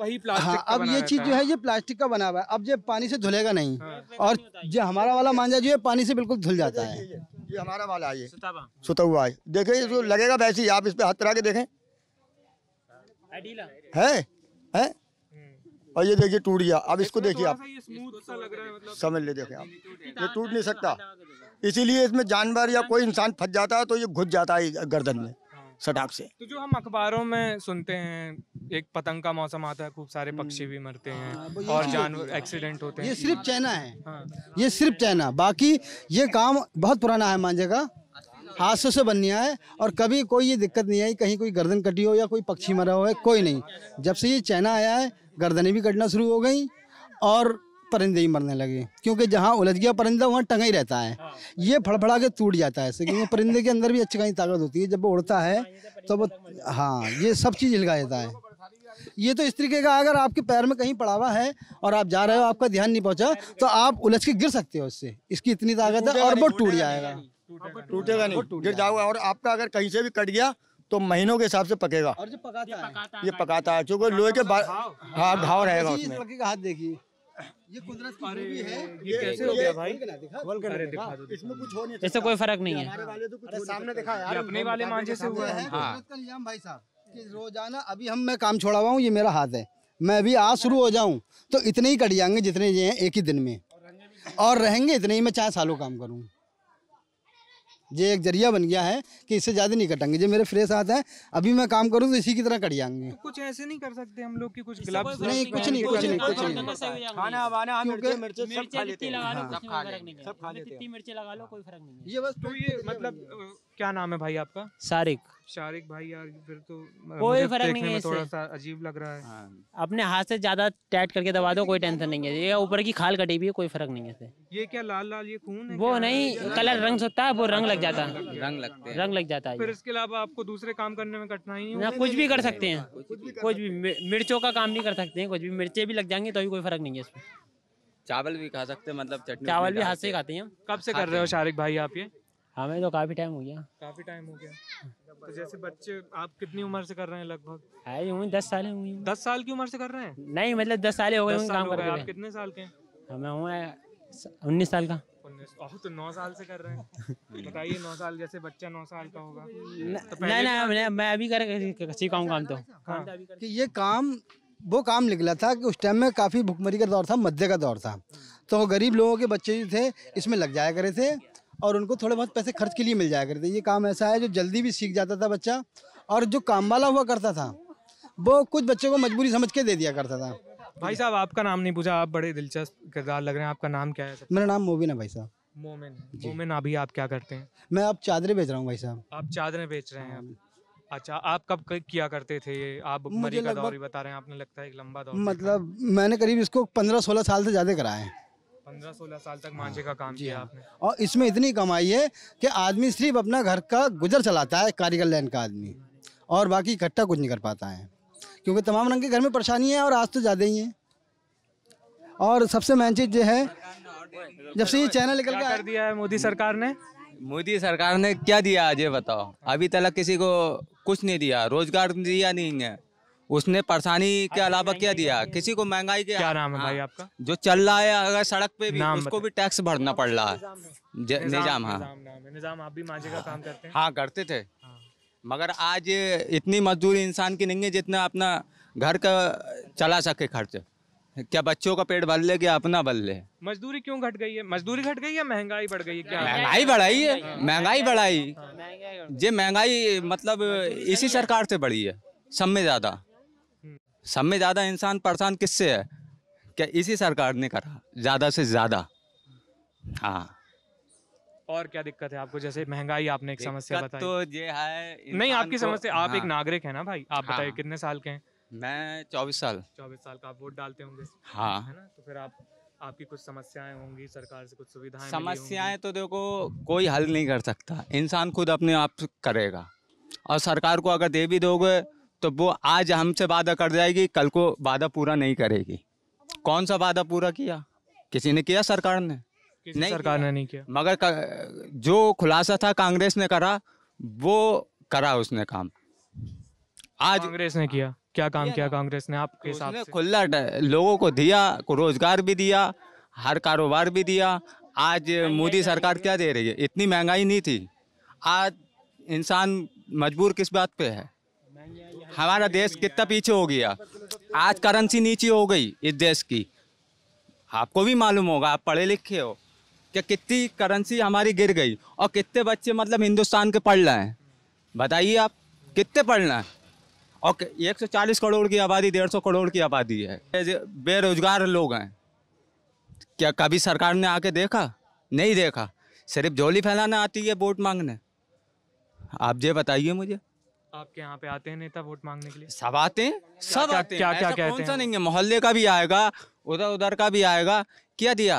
वही हाँ, अब ये चीज जो है ये प्लास्टिक का बना हुआ है अब जो पानी से धुलेगा नहीं हाँ। और जो हमारा वाला मांझा जो है पानी से बिल्कुल धुल जाता है ये हमारा वाला ये सुता हुआ है देखे लगेगा वैसे ही आप इस पे हाथ करा के देखे है है हम्म। और ये देखिए टूट गया अब इसको देखिए आप मतलब समझ ले देखिए आप ये टूट नहीं सकता इसीलिए इसमें जानवर या कोई इंसान फंस जाता है तो ये घुस जाता है गर्दन में हाँ। सटाक से तो जो हम अखबारों में सुनते हैं एक पतंग का मौसम आता है खूब सारे हम्म। पक्षी भी मरते हैं हाँ, और जानवर एक्सीडेंट होते हैं हाँ। ये सिर्फ चाइना है ये सिर्फ चाइना बाकी ये काम बहुत पुराना है मांझे का हाथ से नहीं है और कभी कोई ये दिक्कत नहीं आई कहीं कोई गर्दन कटी हो या कोई पक्षी मरा हो है कोई नहीं जब से ये चैना आया है गर्दनें भी कटना शुरू हो गई और परिंदे ही मरने लगे क्योंकि जहाँ उलझ गया परिंदा वहाँ टंगा ही रहता है ये फड़फड़ा के टूट जाता है क्योंकि परिंदे के अंदर भी अच्छी खासी ताकत होती है जब वो उड़ता है तो वो हाँ ये सब चीज़ हिलका देता है ये तो इस तरीके का अगर आपके पैर में कहीं पड़ावा है और आप जा रहे हो आपका ध्यान नहीं पहुंचा तो आप उलझ के गिर सकते हो उससे इसकी इतनी ताकत है और वो टूट जाएगा टूटेगा नहीं गिर जाओगे और आपका अगर कहीं से भी कट गया तो महीनों के हिसाब से पकेगा और जो पकाता है ये पकाता है क्योंकि लोहे के हाँ, हाँ, हाँ।, हाँ घाव रहेगा उसमें हाथ देखिए ये कुदरत की है ये कैसे हो गया भाई अरे दिखा दो इसमें कुछ हो नहीं इससे कोई फर्क नहीं है हमारे वाले तो कुछ सामने दिखा यार अपने वाले मांझे से हुआ है कुदरत का नियम भाई साहब कि रोजाना अभी हम मैं काम छोड़ा हुआ हूँ ये मेरा हाथ है मैं अभी आज शुरू हो जाऊँ तो इतने ही कट जाएंगे जितने ये हैं एक ही दिन में और रहेंगे इतने ही मैं चार सालों काम करूंगा ये एक जरिया बन गया है कि इससे ज़्यादा नहीं कटेंगे जो मेरे फ्रेश हाथ है अभी मैं काम करूँ तो इसी की तरह कट जाएंगे तो कुछ ऐसे नहीं कर सकते हम लोग की कुछ ग्लव्स नहीं कुछ नहीं कुछ नहीं कुछ नहीं खाना वाना सब खा लेते ये बस तो ये मतलब क्या नाम है भाई आपका शारिक शारिक भाई यार फिर तो कोई फर्क नहीं है थोड़ा सा अजीब लग रहा है हाँ। अपने हाथ से ज्यादा टाइट करके दबा दो कोई टेंशन नहीं है ये ऊपर की खाल कटी भी है कोई फर्क नहीं है ये क्या लाल लाल ये खून है वो नहीं कलर रंग होता है वो रंग लग जाता है रंग लगते हैं रंग लग जाता है फिर इसके अलावा आपको दूसरे काम करने में कठिनाई नहीं कुछ भी कर सकते हैं कुछ भी मिर्चों का काम नहीं कर सकते हैं कुछ भी मिर्चे भी लग जाएंगे तो भी कोई फर्क नहीं है इसमें चावल भी खा सकते हैं मतलब चावल भी हाथ से खाते हैं कब से कर रहे हो शारिक भाई आप ये हमें हाँ, तो काफ़ी टाइम हो गया काफ़ी टाइम हो गया तो जैसे बच्चे आप कितनी उम्र से कर रहे हैं लगभग आई हुई दस साल हुई दस साल की उम्र से कर रहे हैं नहीं मतलब दस साल हो गए काम कर रहे हैं कितने साल के हमें हुए हाँ, उन्नीस साल का तो नौ साल से कर रहे हैं बताइए नौ साल जैसे बच्चा नौ साल का होगा तो नहीं नहीं मैं अभी कर सीखा हाँ। काम तो कि ये काम वो काम निकला था कि उस टाइम में काफ़ी भुखमरी का दौर था मध्य का दौर था तो गरीब लोगों के बच्चे जो थे इसमें लग जाया करे थे और उनको थोड़े बहुत पैसे खर्च के लिए मिल जाया करते ये काम ऐसा है जो जल्दी भी सीख जाता था बच्चा और जो काम वाला हुआ करता था वो कुछ बच्चों को मजबूरी समझ के दे दिया करता था भाई साहब आपका नाम नहीं पूछा आप बड़े दिलचस्प किरदार लग रहे हैं आपका नाम क्या है मेरा नाम मोबिन है भाई साहब मोमिन मोमिन अभी आप क्या करते हैं मैं आप चादरें बेच रहा हूँ भाई साहब आप चादरें बेच रहे हैं हाँ। अच्छा आप कब किया करते थे ये आप मुझे का दौर बता रहे हैं आपने लगता है एक लंबा दौर मतलब मैंने करीब इसको पंद्रह सोलह साल से ज़्यादा कराया है पंद्रह सोलह साल तक मांझे का काम किया हाँ। आपने और इसमें इतनी कमाई है कि आदमी सिर्फ अपना घर का गुजर चलाता है कारीगर लाइन का आदमी और बाकी इकट्ठा कुछ नहीं कर पाता है क्योंकि तमाम रंग के घर में परेशानी है और आज तो ज़्यादा ही है और सबसे मेन चीज़ जो है जब से ये चैनल निकल कर दिया है मोदी सरकार ने मोदी सरकार ने क्या दिया आज ये बताओ अभी तक किसी को कुछ नहीं दिया रोजगार दिया नहीं है उसने परेशानी हाँ, के अलावा क्या दिया किसी को महंगाई के क्या नाम है भाई हाँ, आपका जो चल रहा है अगर सड़क पे भी उसको भी टैक्स भरना पड़ रहा है निजाम हाँ निजाम आप भी माजे का काम करते हैं हाँ करते थे हाँ। मगर आज इतनी मजदूरी इंसान की नहीं है जितना अपना घर का चला सके खर्च क्या बच्चों का पेट भर ले क्या अपना भर ले मजदूरी क्यों घट गई है मजदूरी घट गई है महंगाई बढ़ गई है क्या महंगाई बढ़ाई है महंगाई बढ़ाई ये महंगाई मतलब इसी सरकार से बढ़ी है सब में ज्यादा सब में ज़्यादा इंसान परेशान किससे है क्या इसी सरकार ने करा ज़्यादा से ज़्यादा हाँ और क्या दिक्कत है आपको जैसे महंगाई आपने एक समस्या बताई तो ये है नहीं आपकी समस्या आप हाँ। एक नागरिक है ना भाई आप हाँ। बताइए कितने साल के हैं मैं चौबीस साल चौबीस साल का आप वोट डालते होंगे हाँ है ना तो फिर आप आपकी कुछ समस्याएं होंगी सरकार से कुछ सुविधाएं समस्याएं तो देखो कोई हल नहीं कर सकता इंसान खुद अपने आप करेगा और सरकार को अगर दे भी दोगे तो वो आज हमसे वादा कर जाएगी कल को वादा पूरा नहीं करेगी कौन सा वादा पूरा किया किसी ने किया सरकार ने नहीं सरकार ने नहीं किया मगर कर, जो खुलासा था कांग्रेस ने करा वो करा उसने काम आज कांग्रेस ने किया क्या काम किया कांग्रेस ने आपके हिसाब से खुला लोगों को दिया को रोजगार भी दिया हर कारोबार भी दिया आज मोदी सरकार क्या दे रही है इतनी महंगाई नहीं थी आज इंसान मजबूर किस बात पे है हमारा देश कितना पीछे हो गया आज करेंसी नीचे हो गई इस देश की आपको भी मालूम होगा आप पढ़े लिखे हो कि कितनी करेंसी हमारी गिर गई और कितने बच्चे मतलब हिंदुस्तान के पढ़ रहे हैं बताइए आप कितने पढ़ रहे हैं और 140 करोड़ की आबादी 150 करोड़ की आबादी है बेरोजगार लोग हैं क्या कभी सरकार ने आके देखा नहीं देखा सिर्फ झोली फैलाना आती है वोट मांगने आप ये बताइए मुझे आपके यहाँ पे आते हैं नेता वोट मांगने के लिए सब आते हैं सब आते हैं क्या क्या, कहते हैं नहीं है मोहल्ले का भी आएगा उधर उधर का भी आएगा क्या दिया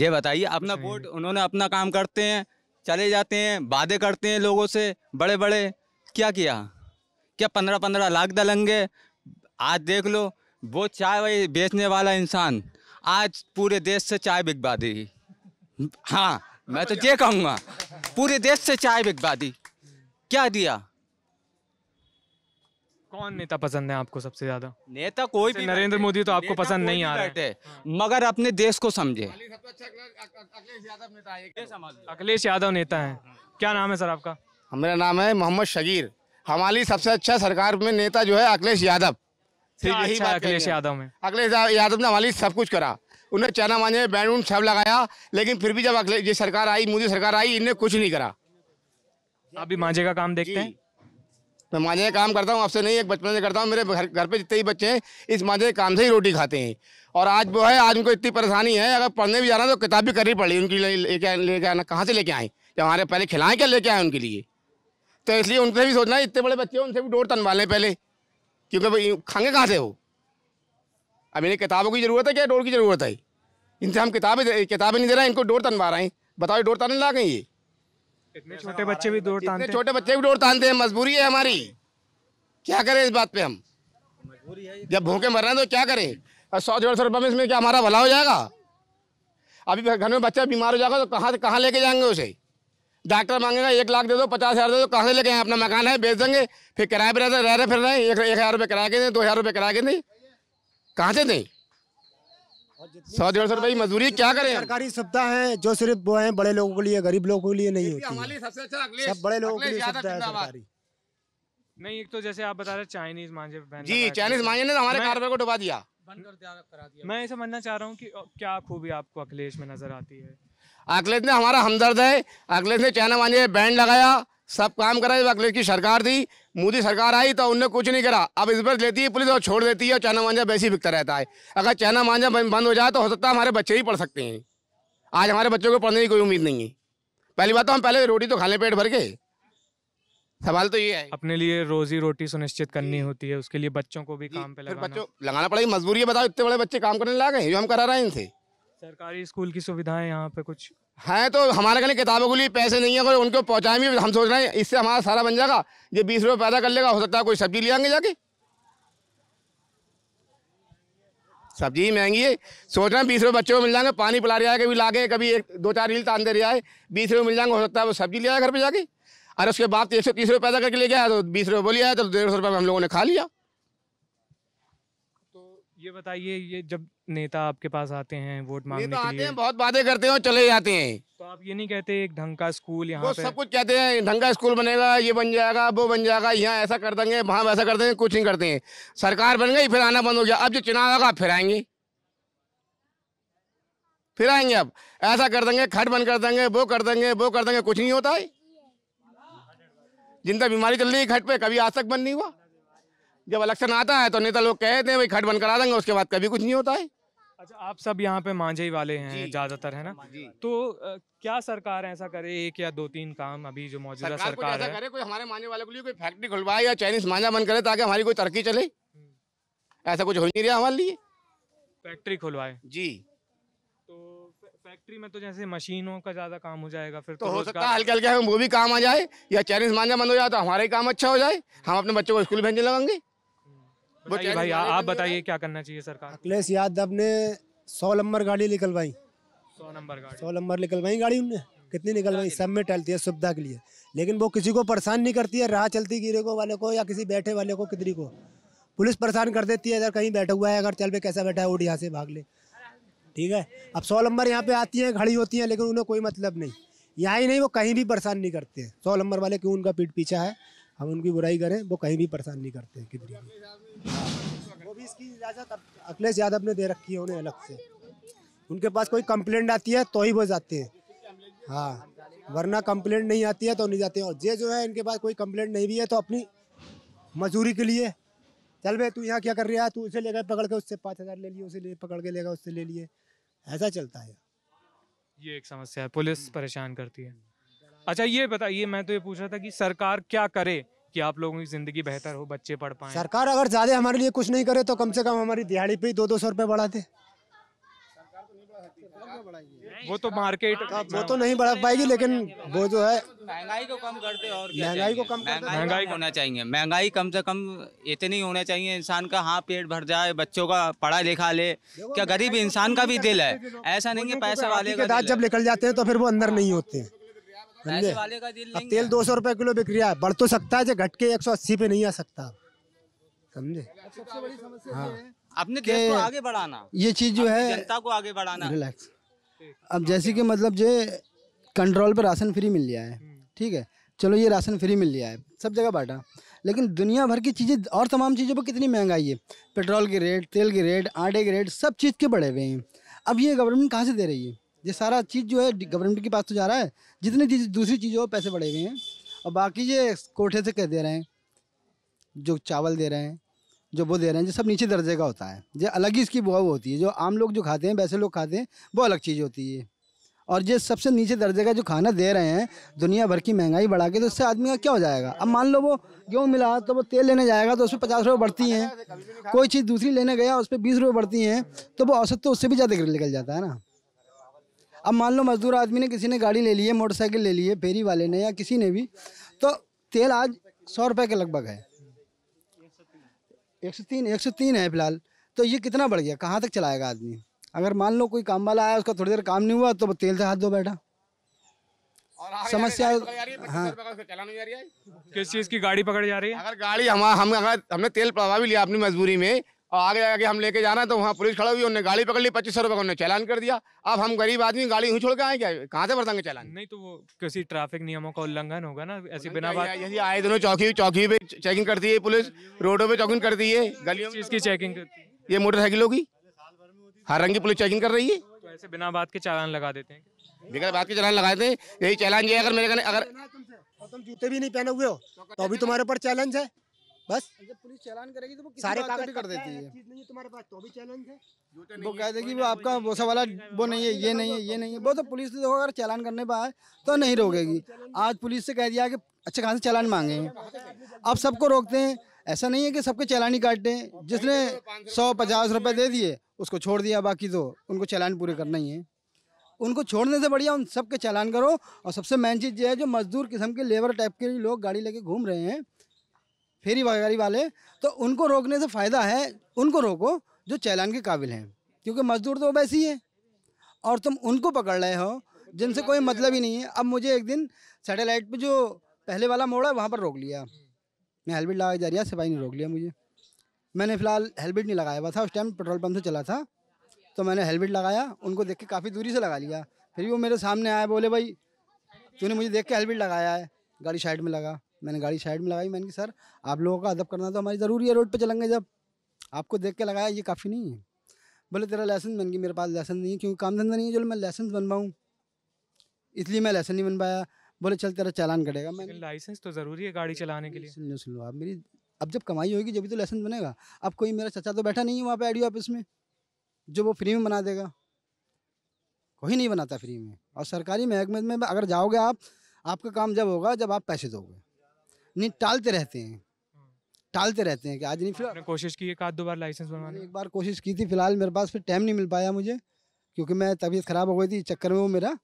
ये बताइए अपना वोट उन्होंने अपना काम करते हैं चले जाते हैं वादे करते हैं लोगों से बड़े बड़े क्या किया क्या पंद्रह पंद्रह लाख दलेंगे आज देख लो वो चाय वही बेचने वाला इंसान आज पूरे देश से चाय बिकवा दी हाँ मैं तो ये कहूँगा पूरे देश से चाय बिकवा दी क्या दिया कौन नेता पसंद है आपको सबसे ज्यादा नेता कोई भी नरेंद्र मोदी तो आपको पसंद नहीं आ रहे हाँ। मगर अपने देश को समझे अखिलेश यादव नेता है क्या नाम है सर आपका हमारा नाम है मोहम्मद शगीर हमारी सबसे अच्छा सरकार में नेता जो है अखिलेश यादव यही अच्छा बात अखिलेश यादव में अखिलेश यादव ने हमारी सब कुछ करा उन्हें चना मांझे बैलून सब लगाया लेकिन फिर भी जब अखिलेश सरकार आई मोदी सरकार आई इन्हें कुछ नहीं करा आप भी मांझे का काम देखते हैं मैं मांझे का काम करता हूँ आपसे नहीं एक बचपन से करता हूँ मेरे घर घर पे जितने ही बच्चे हैं इस मांझे काम से ही रोटी खाते हैं और आज वो है आज उनको इतनी परेशानी है अगर पढ़ने भी जाना तो किताब भी करनी पड़ी उनके लिए लेके लेके आना कहाँ से लेके आए जब हमारे पहले खिलाएं क्या लेके आए उनके लिए तो इसलिए उनसे भी सोचना है इतने बड़े बच्चे हैं उनसे भी डोर तनवा लें पहले क्योंकि भाई खाएंगे कहाँ से हो अब इन्हें किताबों की ज़रूरत है क्या डोर की ज़रूरत है इनसे हम किताबें किताबें नहीं दे रहे हैं इनको डोर तनवा रहे हैं बताओ डोर तन ला गई ये छोटे बच्चे भी डोर तानते छोटे बच्चे भी डोर तानते हैं मजबूरी है हमारी क्या करें इस बात पे हम मजबूरी है जब भूखे मर रहे हैं तो क्या करें और सौ डेढ़ सौ रुपये में इसमें क्या हमारा भला हो जाएगा अभी घर में बच्चा बीमार हो जाएगा तो कहाँ से कहाँ लेके जाएंगे उसे डॉक्टर मांगेगा एक लाख दे दो पचास हज़ार दे दो कहाँ से लेके आए अपना मकान है बेच देंगे फिर किराए पर रह रहे फिर रहे एक हज़ार रुपये किराए के दें दो हज़ार रुपये किराए के दें कहाँ से दें सौ डेढ़ सौ रुपए की मजदूरी क्या करें सरकारी सुविधा है जो सिर्फ वो है बड़े लोगों के लिए गरीब लोगों के लिए नहीं होती अच्छा सब बड़े लोगों के लिए सुविधा है सरकारी नहीं एक तो जैसे आप बता रहे चाइनीज मांझे जी चाइनीज मांझे ने तो हमारे कारवाई को डुबा दिया मैं ये समझना चाह रहा हूँ कि क्या खूबी आपको अखिलेश में नजर आती है अखिलेश ने हमारा हमदर्द है अखिलेश ने चाइना मांझे बैंड लगाया सब काम जब अखिलेश की सरकार थी मोदी सरकार आई तो उनने कुछ नहीं करा अब इस पर लेती है पुलिस और छोड़ देती है और चाइना मांझा वैसे ही बिकता रहता है अगर चाइना मांझा बंद हो जाए तो हो सकता है हमारे बच्चे ही पढ़ सकते हैं आज हमारे बच्चों को पढ़ने की कोई उम्मीद नहीं है पहली बात तो हम पहले रोटी तो खा लें पेट भर के सवाल तो ये है अपने लिए रोजी रोटी सुनिश्चित करनी होती है उसके लिए बच्चों को भी काम पे लगाना बच्चों लगाना पड़ेगा मजबूरी है बताओ इतने बड़े बच्चे काम करने लागे जो हम करा रहे हैं इनसे सरकारी स्कूल की सुविधाएं यहाँ पे कुछ हैं तो हमारे कहने किताबों के लिए पैसे नहीं है अगर उनको पहुँचाएं भी हम सोच रहे हैं इससे हमारा सारा बन जाएगा ये बीस रुपये पैदा कर लेगा हो सकता है कोई सब्जी ले आएंगे जाके सब्जी महंगी है सोच रहे हैं बीस रुपये बच्चों को मिल जाएंगे पानी पिला रहा है कभी लागे कभी एक दो चार रील तान दे रहा है बीस रुपये मिल जाएंगे हो सकता है वो सब्जी ले आया घर पर जाके अरे उसके बाद एक सौ तीस रुपये पैदा करके ले गया तो बीस रुपये बोलिया तो डेढ़ सौ रुपये हम लोगों ने खा लिया ये बताइए ये जब नेता आपके पास आते हैं वोट मांगने नेता आते हैं बहुत बातें करते हैं और चले जाते हैं तो आप ये नहीं कहते एक ढंग का स्कूल यहाँ सब कुछ कहते हैं ढंग का स्कूल बनेगा ये बन जाएगा वो बन जाएगा यहाँ ऐसा कर देंगे वहाँ वैसा कर देंगे कुछ नहीं करते हैं सरकार बन गई फिर आना बंद हो गया अब जो चुनाव आएगा फिर आएंगे फिर आएंगे अब ऐसा कर देंगे खट बंद कर देंगे वो कर देंगे वो कर देंगे कुछ नहीं होता है जिनका बीमारी चल रही है खट पे कभी आज तक बंद नहीं हुआ जब इलेक्शन आता है तो नेता लोग कहते हैं भाई खट बंद करा देंगे उसके बाद कभी कुछ नहीं होता है अच्छा आप सब यहाँ पे मांझे वाले हैं ज्यादातर है ना तो आ, क्या सरकार ऐसा करे एक या दो तीन काम अभी जो मौजूदा सरकार, सरकार है करे कोई हमारे मांझे वाले के लिए कोई फैक्ट्री खुलवाए या चाइनीज मांझा बन करे ताकि हमारी कोई तरक्की चले हम्म। ऐसा कुछ हो नहीं रहा हमारे लिए फैक्ट्री खुलवाए जी तो फैक्ट्री में तो जैसे मशीनों का ज्यादा काम हो जाएगा फिर तो, तो हो सकता है हल्के हल्के वो भी काम आ जाए या चाइनीज मांझा बंद हो जाए तो हमारा ही काम अच्छा हो जाए हम अपने बच्चों को स्कूल भेजने लगेंगे बताइए भाई आप बताइए क्या करना चाहिए सरकार अखिलेश यादव ने सौ नंबर गाड़ी निकलवाई सौ नंबर सौ नंबर निकलवाई गाड़ी उनने कितनी निकलवाई सब में टहलती है सुविधा के लिए लेकिन वो किसी को परेशान नहीं करती है राह चलती गिरे को वाले को या किसी बैठे वाले को कितनी को पुलिस परेशान कर देती है अगर कहीं बैठा हुआ है अगर चल पे कैसा बैठा है उठ यहाँ से भाग ले ठीक है अब सौ नंबर यहाँ पे आती हैं खड़ी होती हैं लेकिन उन्हें कोई मतलब नहीं यहाँ ही नहीं वो कहीं भी परेशान नहीं करते सौ नंबर वाले क्यों उनका पीठ पीछा है हम उनकी बुराई करें वो कहीं भी परेशान नहीं करते हैं किधरी भी वो भी इसकी इजाज़त अखिलेश यादव ने दे रखी है उन्हें अलग से उनके पास कोई कंप्लेंट आती है तो ही वो जाते हैं हाँ वरना कंप्लेंट नहीं आती है तो नहीं जाते और जे जो है इनके पास कोई कंप्लेंट नहीं भी है तो अपनी मजदूरी के लिए चल भाई तू यहाँ क्या कर रहा है तू उसे ले गए पकड़ के उससे पाँच हज़ार ले लिए उसे ले पकड़ के लेगा उससे ले लिए ऐसा चलता है ये एक समस्या है पुलिस परेशान करती है अच्छा ये बताइए मैं तो ये पूछ रहा था कि सरकार क्या करे कि आप लोगों की जिंदगी बेहतर हो बच्चे पढ़ पाए सरकार अगर ज्यादा हमारे लिए कुछ नहीं करे तो कम से कम हमारी दिहाड़ी पे दो दो सौ रुपये बढ़ा दे वो तो मार्केट हाँ, वो तो नहीं बढ़ा पाएगी लेकिन वो जो है महंगाई को कम करते और महंगाई को कम महंगाई होना चाहिए महंगाई कम से कम इतनी होना चाहिए इंसान का हाँ पेट भर जाए बच्चों का पढ़ा लिखा ले क्या गरीब तो इंसान का भी दिल है ऐसा नहीं है पैसा वाले जब निकल जाते हैं तो फिर वो अंदर नहीं होते हैं वाले का दिल तेल दो सौ रुपए किलो बिक रहा है बढ़ तो सकता है जो घट के एक सौ अस्सी पे नहीं आ सकता समझे हाँ अपने देश को आगे बढ़ाना ये चीज जो है जनता को आगे बढ़ाना रिलैक्स अब जैसे कि मतलब जो कंट्रोल पर राशन फ्री मिल गया है हम्म। ठीक है चलो ये राशन फ्री मिल गया है सब जगह बांटा लेकिन दुनिया भर की चीज़ें और तमाम चीज़ों पर कितनी महंगाई है पेट्रोल के रेट तेल के रेट आटे के रेट सब चीज़ के बढ़े हुए हैं अब ये गवर्नमेंट कहाँ से दे रही है ये सारा चीज़ जो है गवर्नमेंट के पास तो जा रहा है जितनी चीज़ दूसरी चीज़ों पर पैसे बढ़े हुए हैं और बाकी ये कोठे से कह दे रहे हैं जो चावल दे रहे हैं जो वो दे रहे हैं जो सब नीचे दर्जे का होता है जो अलग ही इसकी वो होती है जो आम लोग जो खाते हैं वैसे लोग खाते हैं वो अलग चीज़ होती है और ये सबसे नीचे दर्जे का जो खाना दे रहे हैं दुनिया भर की महंगाई बढ़ा के तो उससे आदमी का क्या हो जाएगा अब मान लो वो गेहूँ मिला तो वो तेल लेने जाएगा तो उसमें पचास रुपये बढ़ती हैं कोई चीज़ दूसरी लेने गया उस पर बीस रुपये बढ़ती हैं तो वो औसत तो उससे भी ज़्यादा निकल जाता है ना अब मान लो मजदूर आदमी ने किसी ने गाड़ी ले ली है मोटरसाइकिल ले ली है फेरी वाले ने या किसी ने भी तो तेल आज सौ रुपये के लगभग है एक सौ तीन एक सौ तीन है फिलहाल तो ये कितना बढ़ गया कहाँ तक चलाएगा आदमी अगर मान लो कोई काम वाला आया उसका थोड़ी देर काम नहीं हुआ तो तेल से हाथ धो बैठा समस्या हाँ किस चीज़ की गाड़ी पकड़ जा रही है अगर गाड़ी हम हम अगर हमने तेल पड़वा भी लिया अपनी मजबूरी में और आगे आगे हम लेके जाना तो वहाँ पुलिस खड़ा हुई उन्होंने गाड़ी पकड़ ली पच्चीस सौ रुपये उन्होंने चालान कर दिया अब हम गरीब आदमी गाड़ी यूँ छोड़ के आए क्या कहाँ से बरतेंगे चालान नहीं तो वो किसी ट्रैफिक नियमों का उल्लंघन होगा ना ऐसी बिना बात यही आए दोनों चौकी चौकी पे चेकिंग करती है पुलिस रोडों पर चौकिंग करती है गलियों में इसकी चेकिंग ये मोटरसाइकिलों की हर रंग की पुलिस चेकिंग कर रही है तो ऐसे बिना बात के चालान लगा देते हैं बिना बात के चालान देते हैं यही चालान ये अगर मेरे अगर तुम जूते भी नहीं पहने हुए हो तो अभी तुम्हारे ऊपर चैलेंज है बस जब पुलिस चालान करेगी तो वो सारे कागज कर देती है तुम्हारे पास तो भी चैलेंज है वो तो कह देगी वो आपका सब वाला वो नहीं है ये नहीं है ये नहीं है वो तो पुलिस देखो अगर चालान करने पर आए तो नहीं रोकेगी आज पुलिस से कह दिया कि अच्छे से चालान मांगे अब सबको रोकते हैं ऐसा नहीं है कि सबके चालान ही काटते हैं जिसने सौ पचास रुपये दे दिए उसको छोड़ दिया बाकी तो उनको चालान पूरे करना ही है उनको छोड़ने से बढ़िया उन सबके चालान करो और सबसे मेन चीज़ ये है जो मजदूर किस्म के लेबर टाइप के लोग गाड़ी लेके घूम रहे हैं फेरी वगैरह वाले तो उनको रोकने से फ़ायदा है उनको रोको जो चैलान के काबिल हैं क्योंकि मजदूर तो वैसे ही है और तुम उनको पकड़ रहे हो जिनसे कोई मतलब ही नहीं है अब मुझे एक दिन सैटेलाइट पे जो पहले वाला मोड़ है वहाँ पर रोक लिया मैं हेलमेट लगा जा रहा सिपाही ने रोक लिया मुझे मैंने फ़िलहाल हेलमेट नहीं लगाया हुआ था उस टाइम पेट्रोल पम्प से चला था तो मैंने हेलमेट लगाया उनको देख के काफ़ी दूरी से लगा लिया फिर वो मेरे सामने आए बोले भाई तूने मुझे देख के हेलमेट लगाया है गाड़ी साइड में लगा मैंने गाड़ी साइड में लगाई मैंने कि सर आप लोगों का अदब करना तो हमारी ज़रूरी है रोड पे चलेंगे जब आपको देख के लगाया ये काफ़ी नहीं है बोले तेरा लाइसेंस बन कि मेरे पास लाइसेंस नहीं है क्योंकि काम धंधा नहीं है जो मैं लाइसेंस बनवाऊँ इसलिए मैं लाइसेंस नहीं बन पाया बोले चल तेरा चालान कटेगा मैं लाइसेंस तो ज़रूरी है गाड़ी चलाने के लिए सुन लो सुन लो आप मेरी अब जब कमाई होगी जब भी तो लाइसेंस बनेगा अब कोई मेरा चचा तो बैठा नहीं है वहाँ पर आर ऑफिस में जो वो फ्री में बना देगा कोई नहीं बनाता फ्री में और सरकारी महकमे में अगर जाओगे आप आपका काम जब होगा जब आप पैसे दोगे नहीं टालते रहते हैं हम्म। टालते रहते हैं कि आज नहीं फिर कोशिश की एक आध दो बार लाइसेंस बनवाने एक बार कोशिश की थी फिलहाल मेरे पास फिर टाइम नहीं मिल पाया मुझे क्योंकि मैं तबीयत ख़राब हो गई थी चक्कर में वो मेरा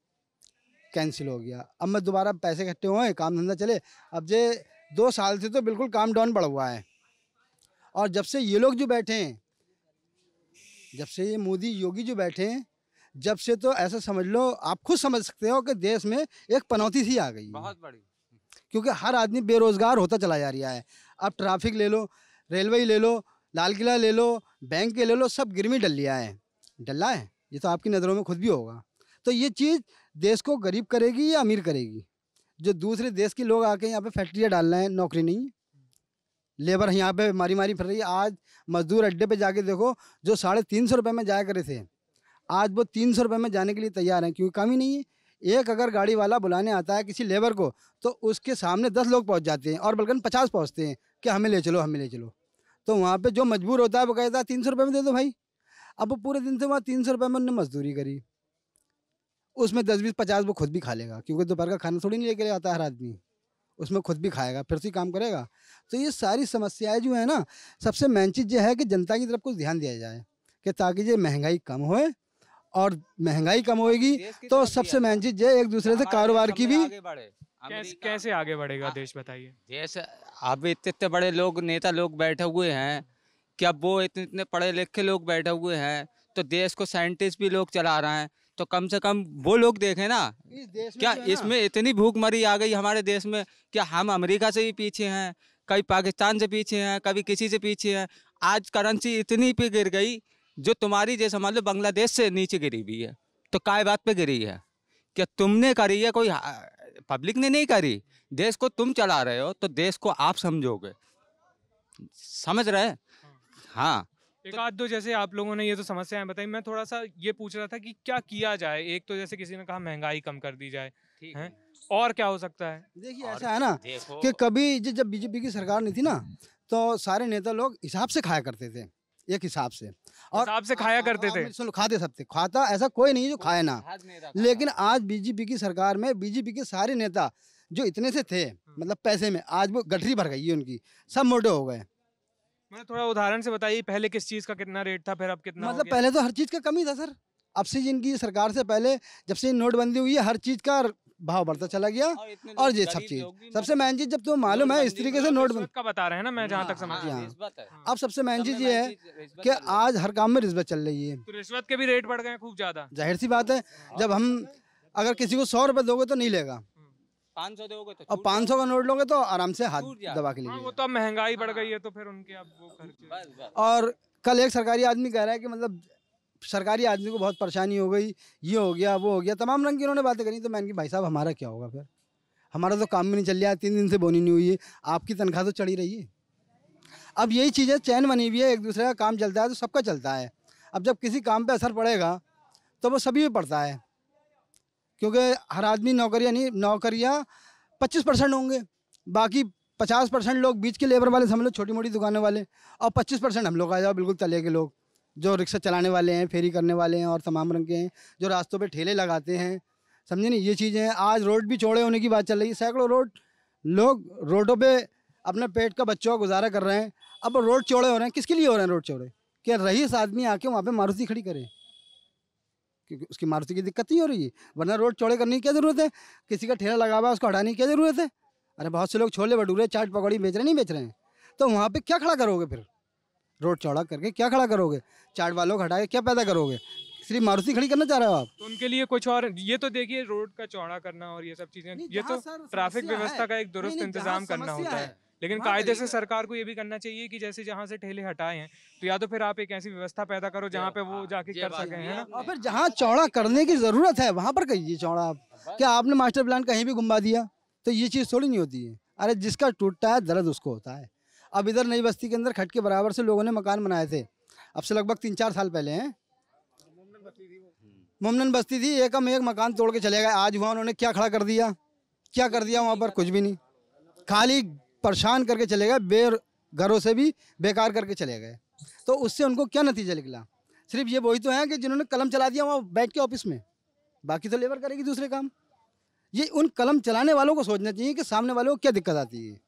कैंसिल हो गया अब मैं दोबारा पैसे इकट्ठे हुए काम धंधा चले अब जे दो साल से तो बिल्कुल काम डाउन बढ़ हुआ है और जब से ये लोग जो बैठे हैं जब से ये मोदी योगी जो बैठे हैं जब से तो ऐसा समझ लो आप खुद समझ सकते हो कि देश में एक पनौती सी आ गई बहुत बड़ी क्योंकि हर आदमी बेरोज़गार होता चला जा रहा है अब ट्रैफिक ले लो रेलवे ले लो लाल किला ले लो बैंक के ले लो सब गिरमी डल लिया है डला है ये तो आपकी नज़रों में खुद भी होगा तो ये चीज़ देश को गरीब करेगी या अमीर करेगी जो दूसरे देश के लोग आके यहाँ पे फैक्ट्रियाँ डाल रहे हैं नौकरी नहीं लेबर यहाँ पे मारी मारी फिर रही है आज मजदूर अड्डे पे जाके देखो जो साढ़े तीन सौ रुपये में जाया करे थे आज वो तीन सौ रुपये में जाने के लिए तैयार हैं क्योंकि कम ही नहीं है एक अगर गाड़ी वाला बुलाने आता है किसी लेबर को तो उसके सामने दस लोग पहुँच जाते हैं और बल्कि पचास पहुँचते हैं कि हमें ले चलो हमें ले चलो तो वहाँ पर जो मजबूर होता है वो कहता है तीन सौ रुपये में दे दो भाई अब वो पूरे दिन से वहाँ तीन सौ रुपये में उनने मजदूरी करी उसमें दस बीस पचास वो खुद भी खा लेगा क्योंकि दोपहर का खाना थोड़ी नहीं लेके आता हर आदमी उसमें खुद भी खाएगा फिर से काम करेगा तो ये सारी समस्याएं जो है ना सबसे मेन चीज़ यह है कि जनता की तरफ कुछ ध्यान दिया जाए कि ताकि ये महंगाई कम होए और महंगाई कम होगी तो सबसे मेन चीज ये एक दूसरे से कारोबार की भी कैसे, कैसे आगे बढ़ेगा देश बताइए देश अब इतने इतने बड़े लोग नेता लोग बैठे हुए हैं क्या वो इतने इतने पढ़े लिखे लोग बैठे हुए हैं तो देश को साइंटिस्ट भी लोग चला रहे हैं तो कम से कम वो लोग देखें ना इस देश क्या इसमें इतनी भूखमरी आ गई हमारे देश में क्या हम अमेरिका से भी पीछे हैं कभी पाकिस्तान से पीछे हैं कभी किसी से पीछे हैं आज करेंसी इतनी पे गिर गई जो तुम्हारी जैसे मान लो बांग्लादेश से नीचे गिरी हुई है तो काय बात पे गिरी है क्या तुमने करी है कोई पब्लिक हाँ, ने नहीं करी देश को तुम चला रहे हो तो देश को आप समझोगे समझ रहे हाँ एक आध दो जैसे आप लोगों ने ये तो समस्याएं बताई मैं थोड़ा सा ये पूछ रहा था कि क्या किया जाए एक तो जैसे किसी ने कहा महंगाई कम कर दी जाए है? और क्या हो सकता है देखिए ऐसा है ना कि कभी जब बीजेपी की सरकार नहीं थी ना तो सारे नेता लोग हिसाब से खाया करते थे एक हिसाब से और हिसाब से खाया करते थे खाते सब खाता ऐसा कोई नहीं जो खाए ना लेकिन आज बीजेपी की सरकार में बीजेपी के सारे नेता जो इतने से थे हम्म। मतलब पैसे में आज वो गठरी भर गई है उनकी सब मोटे हो गए मैंने थोड़ा उदाहरण से बताइए पहले किस चीज़ का कितना रेट था फिर अब कितना मतलब पहले तो हर चीज़ का कमी था सर अब से जिनकी सरकार से पहले जब से नोटबंदी हुई है हर चीज़ का भाव बढ़ता चला गया और ये सब चीज सबसे मेन चीज जब तुम मालूम है इस हाँ, तरीके से हाँ, नोट का बता रहे हैं ना मैं जहाँ तक हाँ, समझ गया अब सबसे मेन चीज ये है कि आज हर काम में रिश्वत चल रही है तो रिश्वत के भी रेट बढ़ गए खूब ज्यादा जाहिर सी बात है जब हम अगर किसी को सौ रुपए दोगे तो नहीं लेगा हम्म। पाँच सौ दोगे तो और पाँच सौ का नोट लोगे तो आराम से हाथ दबा के लिए वो तो अब महंगाई बढ़ गई है तो फिर उनके अब वो और कल एक सरकारी आदमी कह रहा है कि मतलब सरकारी आदमी को बहुत परेशानी हो गई ये हो गया वो हो गया तमाम रंग की उन्होंने बातें करी तो मैंने कि भाई साहब हमारा क्या होगा फिर हमारा तो काम भी नहीं चल रहा है तीन दिन से बोनी नहीं हुई है आपकी तनख्वाह तो चढ़ी रही है अब यही चीज़ें चैन बनी हुई है एक दूसरे का काम चलता है तो सबका चलता है अब जब किसी काम पर असर पड़ेगा तो वो सभी पर पड़ता है क्योंकि हर आदमी नौकरियाँ नहीं नौकरियाँ पच्चीस परसेंट होंगे बाकी पचास परसेंट लोग बीच के लेबर वाले समझ लो छोटी मोटी दुकानों वाले और पच्चीस परसेंट हम लोग आ जाओ बिल्कुल तले के लोग जो रिक्शा चलाने वाले हैं फेरी करने वाले हैं और तमाम रंग के हैं जो रास्तों पे ठेले लगाते हैं समझे नहीं ये चीज़ें आज रोड भी चौड़े होने की बात चल रही है सैकड़ों रोड लोग रोडों पे अपने पेट का बच्चों का गुजारा कर रहे हैं अब रोड चौड़े हो रहे हैं किसके लिए हो रहे हैं रोड चौड़े क्या रईस आदमी आके वहाँ पर मारुति खड़ी करें क्योंकि उसकी मारुति की दिक्कत नहीं हो रही है वरना रोड चौड़े करने की क्या ज़रूरत है किसी का ठेला लगा हुआ है उसको हटाने की क्या ज़रूरत है अरे बहुत से लोग छोले भटूरे चाट पकौड़ी बेच रहे नहीं बेच रहे हैं तो वहाँ पर क्या खड़ा करोगे फिर रोड चौड़ा करके क्या खड़ा करोगे चाट वालों को हटा के क्या पैदा करोगे सिर्फ मारुति खड़ी करना चाह रहे हो आप तो उनके लिए कुछ और ये तो देखिए रोड का चौड़ा करना और ये सब चीजें ये तो ट्रैफिक व्यवस्था का एक दुरुस्त इंतजाम करना होता है लेकिन कायदे से सरकार को ये भी करना चाहिए कि जैसे जहाँ से ठेले हटाए हैं तो या तो फिर आप एक ऐसी व्यवस्था पैदा करो जहाँ पे वो हाँ, जाके कर सके है ना और फिर जहाँ चौड़ा करने की जरूरत है वहाँ पर कहिए चौड़ा आप क्या आपने मास्टर प्लान कहीं भी घुमा दिया तो ये चीज़ थोड़ी नहीं होती है अरे जिसका टूटता है दर्द उसको होता है अब इधर नई बस्ती के अंदर खट के बराबर से लोगों ने मकान बनाए थे अब से लगभग तीन चार साल पहले हैं मुमनन बस्ती थी एक हम एक मकान तोड़ के चले गए आज वहाँ उन्होंने क्या खड़ा कर दिया क्या कर दिया वहाँ पर कुछ भी नहीं खाली परेशान करके चले गए बेर घरों से भी बेकार करके चले गए तो उससे उनको क्या नतीजा निकला सिर्फ ये वही तो हैं कि जिन्होंने कलम चला दिया वहाँ बैठ के ऑफिस में बाकी तो लेबर करेगी दूसरे काम ये उन कलम चलाने वालों को सोचना चाहिए कि सामने वालों को क्या दिक्कत आती है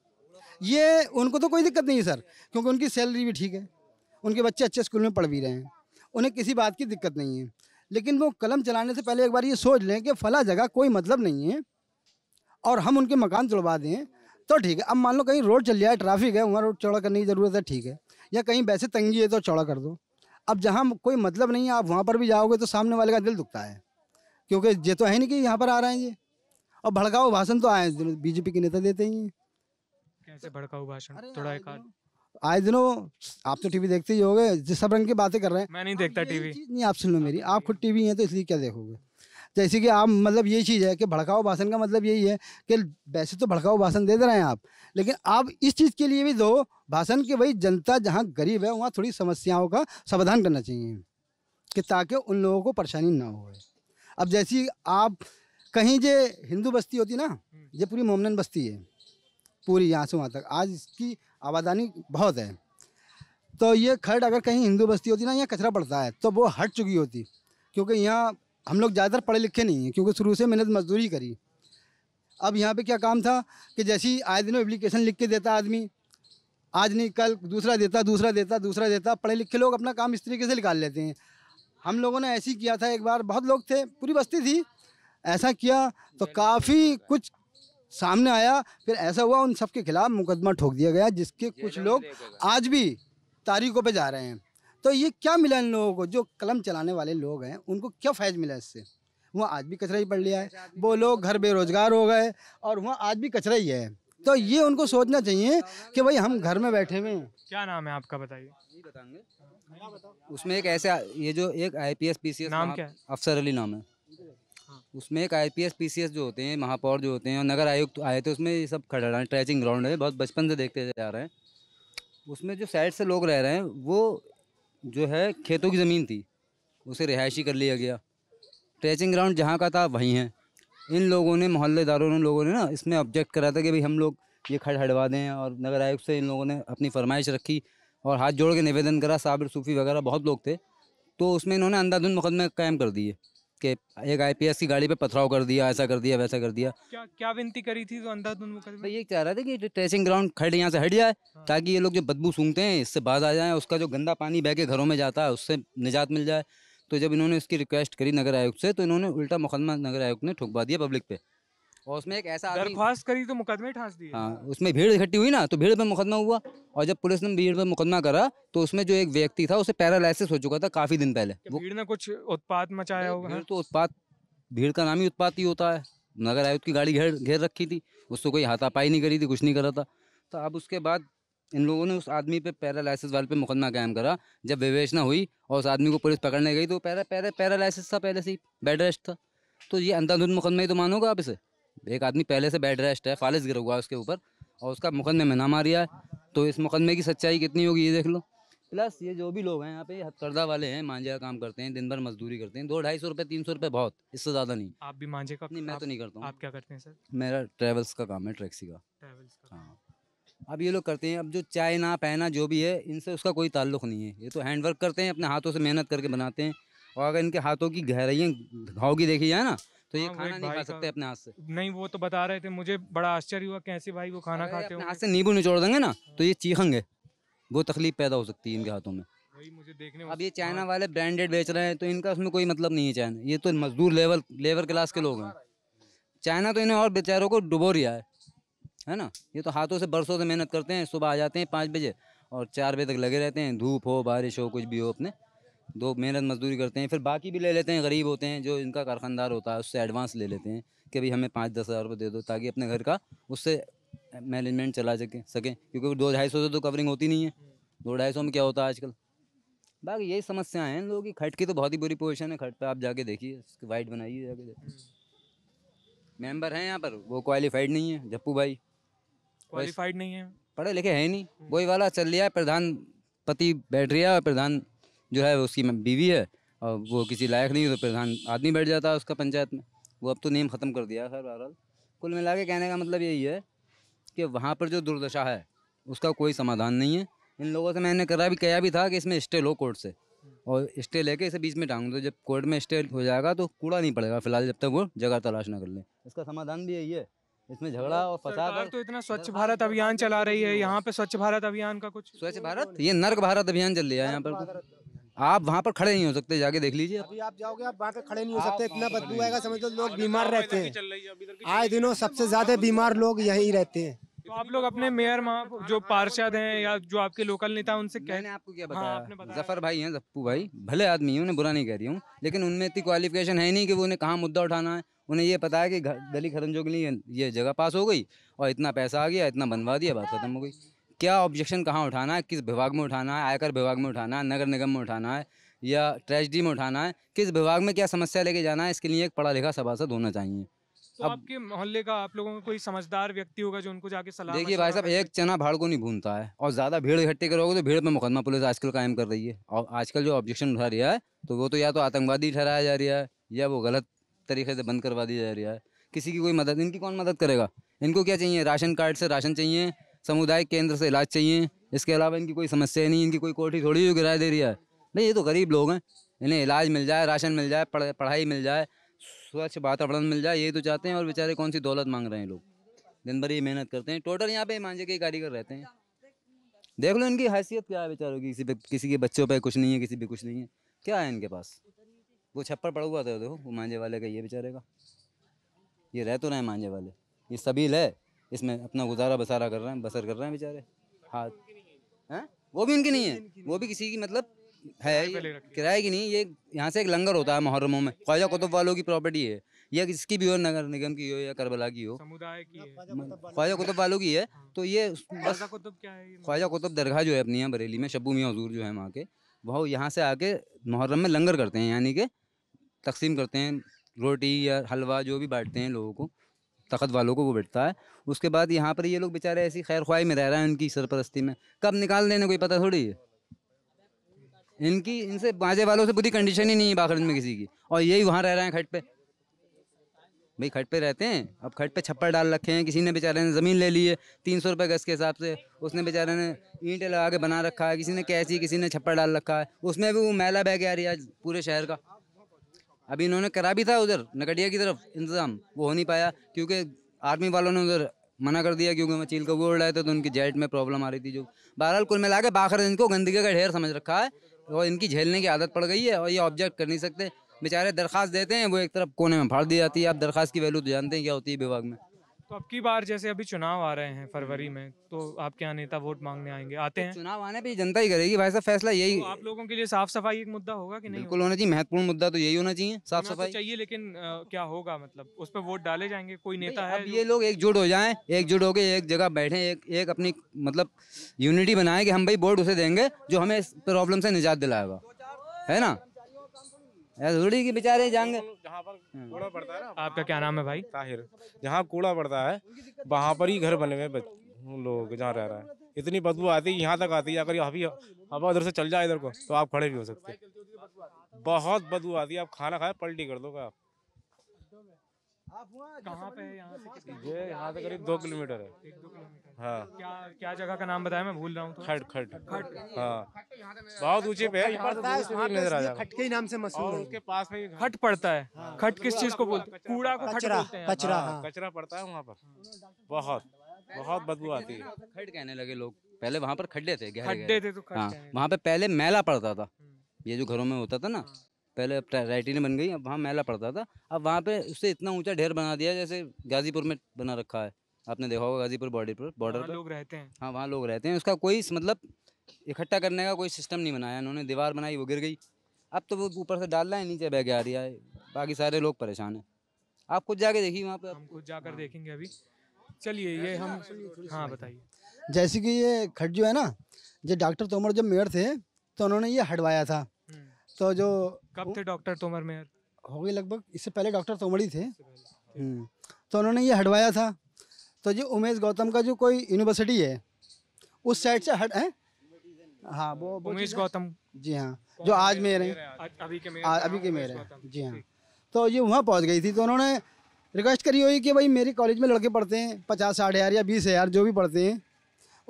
ये उनको तो कोई दिक्कत नहीं है सर क्योंकि उनकी सैलरी भी ठीक है उनके बच्चे अच्छे स्कूल में पढ़ भी रहे हैं उन्हें किसी बात की दिक्कत नहीं है लेकिन वो कलम चलाने से पहले एक बार ये सोच लें कि फला जगह कोई मतलब नहीं है और हम उनके मकान चुड़वा दें तो ठीक है अब मान लो कहीं रोड चल जाए ट्रैफिक है वहाँ रोड चौड़ा करने की ज़रूरत है ठीक है या कहीं वैसे तंगी है तो चौड़ा कर दो अब जहाँ कोई मतलब नहीं है आप वहाँ पर भी जाओगे तो सामने वाले का दिल दुखता है क्योंकि ये तो है नहीं कि यहाँ पर आ रहे हैं ये और भड़काओ भाषण तो आए बीजेपी के नेता देते ही हैं ऐसे भड़काऊ भाषण थोड़ा एक आए दिनों आप तो टीवी देखते ही हो गए जिस सब रंग की बातें कर रहे हैं मैं नहीं देखता टीवी नहीं आप सुन लो मेरी आप खुद टीवी हैं तो इसलिए क्या देखोगे जैसे कि आप मतलब ये चीज़ है कि भड़काऊ भाषण का मतलब यही है कि वैसे तो भड़काऊ भाषण दे दे तो रहे हैं आप लेकिन आप इस चीज़ के लिए भी दो भाषण कि भाई जनता जहाँ गरीब है वहाँ थोड़ी समस्याओं का समाधान करना चाहिए कि ताकि उन लोगों को परेशानी ना हो अब जैसी आप कहीं जे हिंदू बस्ती होती ना हम्म। ये पूरी मोमन बस्ती है पूरी यहाँ से वहाँ तक आज इसकी आबादानी बहुत है तो ये खड़ अगर कहीं हिंदू बस्ती होती ना यहाँ कचरा पड़ता है तो वो हट चुकी होती क्योंकि यहाँ हम लोग ज़्यादातर पढ़े लिखे नहीं हैं क्योंकि शुरू से मेहनत मजदूरी करी अब यहाँ पे क्या काम था कि जैसे ही आए दिनों एप्लीकेशन लिख के देता आदमी आज नहीं कल दूसरा देता दूसरा देता दूसरा देता पढ़े लिखे लोग अपना काम इस तरीके से निकाल लेते हैं हम लोगों ने ऐसे ही किया था एक बार बहुत लोग थे पूरी बस्ती थी ऐसा किया तो काफ़ी कुछ सामने आया फिर ऐसा हुआ उन सबके खिलाफ मुकदमा ठोक दिया गया जिसके कुछ लोग आज भी तारीखों पे जा रहे हैं तो ये क्या मिला इन लोगों को जो कलम चलाने वाले लोग हैं उनको क्या फैज मिला इससे वहाँ आज भी कचरा ही पड़ लिया है वो लोग घर बेरोजगार हो गए और वहाँ आज भी कचरा ही है तो ये उनको सोचना चाहिए कि भाई हम घर में बैठे हुए हैं क्या नाम है आपका बताइए बताएंगे उसमें एक ऐसे ये जो एक I P S P C नाम क्या अफसर अली नाम है उसमें एक आई पी जो होते हैं महापौर जो होते हैं और नगर आयुक्त आए थे उसमें ये सब खड़ा रहा है ट्रैचिंग ग्राउंड है बहुत बचपन से देखते जा रहे हैं उसमें जो साइड से लोग रह रहे हैं वो जो है खेतों की ज़मीन थी उसे रिहायशी कर लिया गया ट्रैचिंग ग्राउंड जहाँ का था वहीं है इन लोगों ने मोहल्लेदारों ने लोगों ने ना इसमें ऑब्जेक्ट करा था कि भाई हम लोग ये खड़ हटवा दें और नगर आयुक्त से इन लोगों ने अपनी फरमाइश रखी और हाथ जोड़ के निवेदन करा साबिर सूफ़ी वगैरह बहुत लोग थे तो उसमें इन्होंने अंधाधुन मुकदमे कायम कर दिए कि एक आईपीएस की गाड़ी पे पथराव कर दिया ऐसा कर दिया वैसा कर दिया क्या क्या विनती करी थी तो अंधाधुन मुकदमे ये चाह रहा था कि ट्रेसिंग ग्राउंड खड़े यहाँ से हट जाए हाँ। ताकि ये लोग जो बदबू सूंघते हैं इससे बाज आ जाए उसका जो गंदा पानी बह के घरों में जाता है उससे निजात मिल जाए तो जब इन्होंने इसकी रिक्वेस्ट करी नगर आयुक्त से तो इन्होंने उल्टा मुकदमा नगर आयुक्त ने ठुकवा दिया पब्लिक पे और उसमें एक ऐसा दरख्वास्त करी तो मुकदमे ठास दिए हाँ उसमें भीड़ इकट्ठी हुई ना तो भीड़ पर मुकदमा हुआ और जब पुलिस ने भीड़ पर मुकदमा करा तो उसमें जो एक व्यक्ति था उसे पैरालिसिस हो चुका था काफी दिन पहले भीड़ ने कुछ उत्पात मचाया होगा तो उत्पात भीड़ का नाम ही उत्पात ही होता है नगर आयुक्त की गाड़ी घेर घेर रखी थी उससे कोई हाथापाई नहीं करी थी कुछ नहीं करा था तो अब उसके बाद इन लोगों ने उस आदमी पे पैरालिसिस वाले पे मुकदमा कायम करा जब विवेचना हुई और उस आदमी को पुलिस पकड़ने गई तो पैरा पैरा पैरालिसिस था पहले से ही बेड रेस्ट था तो ये अंधाधुंध मुकदमा ही तो मानोगा आप इसे एक आदमी पहले से बेड रेस्ट है फालिस गिर हुआ है उसके ऊपर और उसका मुकदमे में नाम आ रहा है तो इस मुकदमे की सच्चाई कितनी होगी ये देख लो प्लस ये जो भी लोग हैं यहाँ पे हथकरदा वाले हैं मांझे का काम करते हैं दिन भर मजदूरी करते हैं दो ढाई सौ रुपये तीन सौ रुपये बहुत इससे ज़्यादा नहीं आप भी मांझे का नहीं मैं तो नहीं करता हूँ आप क्या करते हैं सर मेरा ट्रैवल्स का काम है टैक्सी का ट्रैवल्स का हाँ अब ये लोग करते हैं अब जो चाय ना पहना जो भी है इनसे उसका कोई ताल्लुक नहीं है ये तो हैंडवर्क करते हैं अपने हाथों से मेहनत करके बनाते हैं और अगर इनके हाथों की गहराइयाँ घाव की देखी जाए ना तो ये हाँ, खाना नहीं खा सकते अपने हाथ से नहीं वो तो बता रहे थे मुझे बड़ा आश्चर्य हुआ कैसे भाई वो खाना खाते हाथ से नींबू निचोड़ देंगे ना तो ये चीखेंगे वो तकलीफ पैदा हो सकती है इनके हाथों में मुझे देखने अब ये चाइना वाले ब्रांडेड बेच रहे हैं तो इनका उसमें कोई मतलब नहीं है चाइना ये तो मजदूर लेवल लेबर क्लास के लोग हैं चाइना तो इन्हें और बेचारों को डुबो रिया है है ना ये तो हाथों से बरसों से मेहनत करते हैं सुबह आ जाते हैं पाँच बजे और चार बजे तक लगे रहते हैं धूप हो बारिश हो कुछ भी हो अपने दो मेहनत मजदूरी करते हैं फिर बाकी भी ले लेते हैं गरीब होते हैं जो इनका कारखानदार होता है उससे एडवांस ले लेते हैं कि भाई हमें पाँच दस हज़ार रुपये दे दो ताकि अपने घर का उससे मैनेजमेंट चला सके सकें क्योंकि दो ढाई सौ से तो कवरिंग होती नहीं है दो ढाई सौ में क्या होता है आजकल बाकी यही समस्याएं हैं लोगों की खट की तो बहुत ही बुरी पोजिशन है खट पर आप जाके देखिए वाइट बनाइए जाके मेम्बर हैं यहाँ पर वो क्वालिफाइड नहीं है जप्पू भाई क्वालिफाइड नहीं है पढ़े लिखे है नहीं वही वाला चल रहा है प्रधानपति बैठ रहा है और प्रधान जो है उसकी बीवी है और वो किसी लायक नहीं तो प्रधान आदमी बैठ जाता है उसका पंचायत में वो अब तो नियम ख़त्म कर दिया सर बहरहाल कुल मिला के कहने का मतलब यही है कि वहाँ पर जो दुर्दशा है उसका कोई समाधान नहीं है इन लोगों से मैंने करा भी कहा भी था कि इसमें स्टे लो कोर्ट से और स्टे लेके इसे बीच में टांग दो जब कोर्ट में स्टे हो जाएगा तो कूड़ा नहीं पड़ेगा फिलहाल जब तक वो जगह तलाश ना कर लें इसका समाधान भी यही है इसमें झगड़ा और फसाद तो इतना स्वच्छ भारत अभियान चला रही है यहाँ पे स्वच्छ भारत अभियान का कुछ स्वच्छ भारत ये नर्क भारत अभियान चल रहा है यहाँ पर तो। आप वहाँ पर खड़े नहीं हो सकते जाके देख लीजिए अभी आप जाओगे आप वहाँ पर खड़े नहीं हो सकते इतना बदबू आएगा समझ लो लोग बीमार रहते हैं आए दिनों सबसे ज्यादा बीमार लोग यही रहते हैं तो आप लोग अपने मेयर जो पार्षद हैं या जो आपके लोकल नेता उनसे कहने आपको क्या हाँ, बताया, हाँ, आपने बताया। जफर भाई हैं जप्पू भाई भले आदमी हैं उन्हें बुरा नहीं कह रही हूँ लेकिन उनमें इतनी क्वालिफिकेशन है नहीं कि वो उन्हें कहाँ मुद्दा उठाना है उन्हें ये पता है कि गली खरंजों के लिए ये जगह पास हो गई और इतना पैसा आ गया इतना बनवा दिया बात खत्म हो गई क्या ऑब्जेक्शन कहाँ उठाना है किस विभाग में उठाना है आयकर विभाग में उठाना है नगर निगम में उठाना है या ट्रेजडी में उठाना है किस विभाग में क्या समस्या लेके जाना है इसके लिए एक पढ़ा लिखा सभासद होना चाहिए तो अब आपके मोहल्ले का आप लोगों में कोई समझदार व्यक्ति होगा जो उनको जाके सलाह देखिए भाई साहब एक चना भाड़ को नहीं भूनता है और ज़्यादा भीड़ इकट्ठे करोगे तो भीड़ पे मुकदमा पुलिस आजकल कायम कर रही है और आजकल जो ऑब्जेक्शन उठा रहा है तो वो तो या तो आतंकवादी ठहराया जा रहा है या वो गलत तरीके से बंद करवा दिया जा रहा है किसी की कोई मदद इनकी कौन मदद करेगा इनको क्या चाहिए राशन कार्ड से राशन चाहिए समुदाय केंद्र से इलाज चाहिए इसके अलावा इनकी कोई समस्या नहीं इनकी कोई कोठी थोड़ी जो किराया दे रही है नहीं ये तो गरीब लोग हैं इन्हें इलाज मिल जाए राशन मिल जाए पढ़ पढ़ाई मिल जाए स्वच्छ वातावरण मिल जाए यही तो चाहते हैं और बेचारे कौन सी दौलत मांग रहे हैं लोग दिन भर ये मेहनत करते हैं टोटल यहाँ पे मांझे के कारीगर रहते हैं देख लो इनकी हैसियत क्या है बेचारों की किसी पे किसी के बच्चों पे कुछ नहीं है किसी पे कुछ नहीं है क्या है इनके पास वो छप्पर पड़ हुआ था देखो वो मांझे वाले का ये बेचारे का ये रह तो रहे मांझे वाले ये सभी है इसमें अपना गुजारा बसारा कर रहे हैं बसर कर रहे हैं बेचारे हाथ हैं वो भी उनकी नहीं है वो भी किसी की मतलब है किराए की नहीं ये यहाँ से एक लंगर होता है मुहर्रमों में ख्वाजा कुतुब वालों की प्रॉपर्टी है या किसकी भी हो नगर निगम की हो या करबला की हो समुदाय की ख्वाजा कुतुब वालों की है तो ये बस कुतुब क्या है ख्वाजा कुतुब दरगाह जो है अपनी यहाँ बरेली में शब्बू मियाँ हजूर जो है वहाँ के वह यहाँ से आके मुहर्रम में लंगर करते हैं यानी कि तकसीम करते हैं रोटी या हलवा जो भी बांटते हैं लोगों को तखत वालों को वो बैठता है उसके बाद यहाँ पर ये लोग बेचारे ऐसी खैर ख्वाही में रह रहे हैं उनकी सरपरस्ती में कब निकाल देने कोई पता थोड़ी है इनकी इनसे बाजे वालों से बुरी कंडीशन ही नहीं है बाखड़ में किसी की और यही वहाँ रह रहे हैं खट पे भाई खट पे रहते हैं अब खट पे छप्पर डाल रखे हैं किसी ने बेचारे ने ज़मीन ले ली है तीन सौ रुपये गज के हिसाब से उसने बेचारे ने ईंटें लगा के बना रखा है किसी ने कैची किसी ने छप्पर डाल रखा है उसमें भी वो मैला बह गया रही है आज पूरे शहर का अभी इन्होंने करा भी था उधर नकटिया की तरफ इंतजाम वो हो नहीं पाया क्योंकि आर्मी वालों ने उधर मना कर दिया क्योंकि चील का उड़ रहे थे तो उनकी जेट में प्रॉब्लम आ रही थी जो बहरहाल कुल मिला के बाखर इनको गंदगी का ढेर समझ रखा है और इनकी झेलने की आदत पड़ गई है और ये ऑब्जेक्ट कर नहीं सकते बेचारे दरख्वास्त देते हैं वो एक तरफ कोने में फाड़ दी जाती है आप दरखास्त की वैल्यू तो जानते हैं क्या होती है विभाग में तो अब की बार जैसे अभी चुनाव आ रहे हैं फरवरी में तो आपके यहाँ नेता वोट मांगने आएंगे आते तो हैं चुनाव आने पर जनता ही करेगी भाई साहब फैसला यही तो आप लोगों के लिए साफ सफाई एक मुद्दा होगा कि नहीं बिल्कुल होना चाहिए महत्वपूर्ण मुद्दा तो यही होना चाहिए तो साफ सफाई चाहिए लेकिन क्या होगा मतलब उस पर वोट डाले जाएंगे कोई नेता है ये लोग एकजुट हो जाए एकजुट होकर एक जगह बैठे एक अपनी मतलब यूनिटी बनाए कि हम भाई वोट उसे देंगे जो हमें प्रॉब्लम से निजात दिलाएगा है ना धूड़ी की बेचारे जाएंगे जहाँ पर कूड़ा हम्म। पड़ता है आपका क्या नाम है भाई ताहिर जहाँ कूड़ा पड़ता है वहाँ पर ही घर बने हुए लोग जहाँ रह रहा है इतनी बदबू आती है यहाँ तक आती है अगर अभी हवा उधर से चल जाए इधर को तो आप खड़े भी हो सकते बहुत बदबू आती है आप खाना खाए पलटी कर दोगे आप कहाँ पे है यहाँ से ये यहाँ से करीब दो किलोमीटर है एक दो किलोमीटर हाँ क्या क्या जगह का नाम बताया मैं भूल रहा हूँ तो? खट खट खट हाँ बहुत ऊंचे पे है तो नजर आ खट के नाम से मशहूर है उसके पास में खट पड़ता है हाँ। खट किस चीज को बोलते हैं कूड़ा को कचरा कचरा हाँ, हाँ। कचरा पड़ता है वहाँ पर बहुत बहुत बदबू आती है खट कहने लगे लोग पहले वहाँ पर खड्डे थे खड्डे थे तो हाँ वहाँ पे पहले मैला पड़ता था हम्म। ये जो घरों में होता था ना पहले अब रेटिन बन गई अब वहाँ मेला पड़ता था अब वहाँ पे उससे इतना ऊंचा ढेर बना दिया जैसे गाजीपुर में बना रखा है आपने देखा होगा गाजीपुर बॉर्डर पर बॉर्डर पर लोग रहते हैं हाँ वहाँ लोग रहते हैं उसका कोई मतलब इकट्ठा करने का कोई सिस्टम नहीं बनाया इन्होंने दीवार बनाई वो गिर गई अब तो वो ऊपर से डाल रहा है नीचे बह के आ रहा है बाकी सारे लोग परेशान हैं आप खुद जाके देखिए वहाँ पर हम खुद जाकर हाँ। देखेंगे अभी चलिए ये हम हाँ बताइए जैसे कि ये खट जो है ना जो डॉक्टर तोमर जब मेयर थे तो उन्होंने ये हटवाया था तो जो कब थे डॉक्टर तोमर मेयर हो गई लगभग इससे पहले डॉक्टर तोमर ही थे हाँ। हम्म। तो उन्होंने ये हटवाया था तो जो उमेश गौतम का जो कोई यूनिवर्सिटी है उस साइड से हट है हाँ वो उमेश गौतम जी हाँ जो आज मेयर हैं अभी के मेयर अभी के मेयर हैं जी हाँ तो ये वहाँ पहुँच गई थी तो उन्होंने रिक्वेस्ट करी हुई कि भाई मेरे कॉलेज में लड़के पढ़ते हैं पचास साठ हज़ार या बीस हज़ार जो भी पढ़ते हैं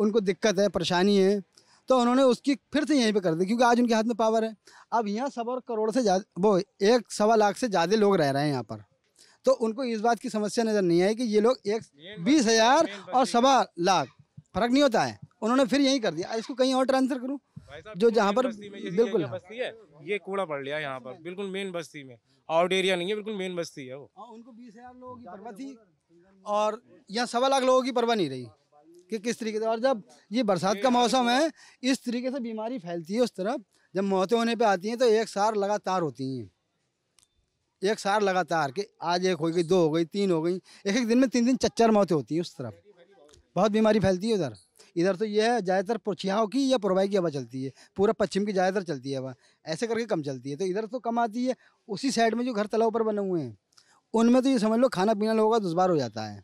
उनको दिक्कत है परेशानी है तो उन्होंने उसकी फिर से यहीं पे कर दी क्योंकि आज उनके हाथ में पावर है अब यहाँ सवा करोड़ से ज़्यादा वो एक सवा लाख से ज़्यादा लोग रह रहे हैं यहाँ पर तो उनको इस बात की समस्या नज़र नहीं आई कि ये लोग एक बीस हज़ार और सवा लाख फर्क नहीं होता है उन्होंने फिर यही कर दिया इसको कहीं और ट्रांसफर करूँ जो जहाँ पर बिल्कुल है ये कूड़ा पड़ लिया यहाँ पर बिल्कुल मेन बस्ती में आउट एरिया नहीं है बिल्कुल मेन बस्ती है वो हाँ, उनको बीस हज़ार लोगों की परवाह थी और यहाँ सवा लाख लोगों की परवाह नहीं रही कि किस तरीके से और जब ये बरसात का मौसम है इस तरीके से बीमारी फैलती है उस तरफ जब मौतें होने पे आती हैं तो एक सार लगातार होती हैं एक सार लगातार कि आज एक हो गई दो हो गई तीन हो गई एक एक दिन में तीन दिन चच्चर मौतें होती हैं उस तरफ बहुत बीमारी फैलती है उधर इधर तो ये है ज़्यादातर पुरछियाओं की या पुरवाई की हवा चलती है पूरा पश्चिम की ज़्यादातर चलती है हवा ऐसे करके कम चलती है तो इधर तो कम आती है उसी साइड में जो घर तला ऊपर बने हुए हैं उनमें तो ये समझ लो खाना पीना लोगों का दुशवार हो जाता है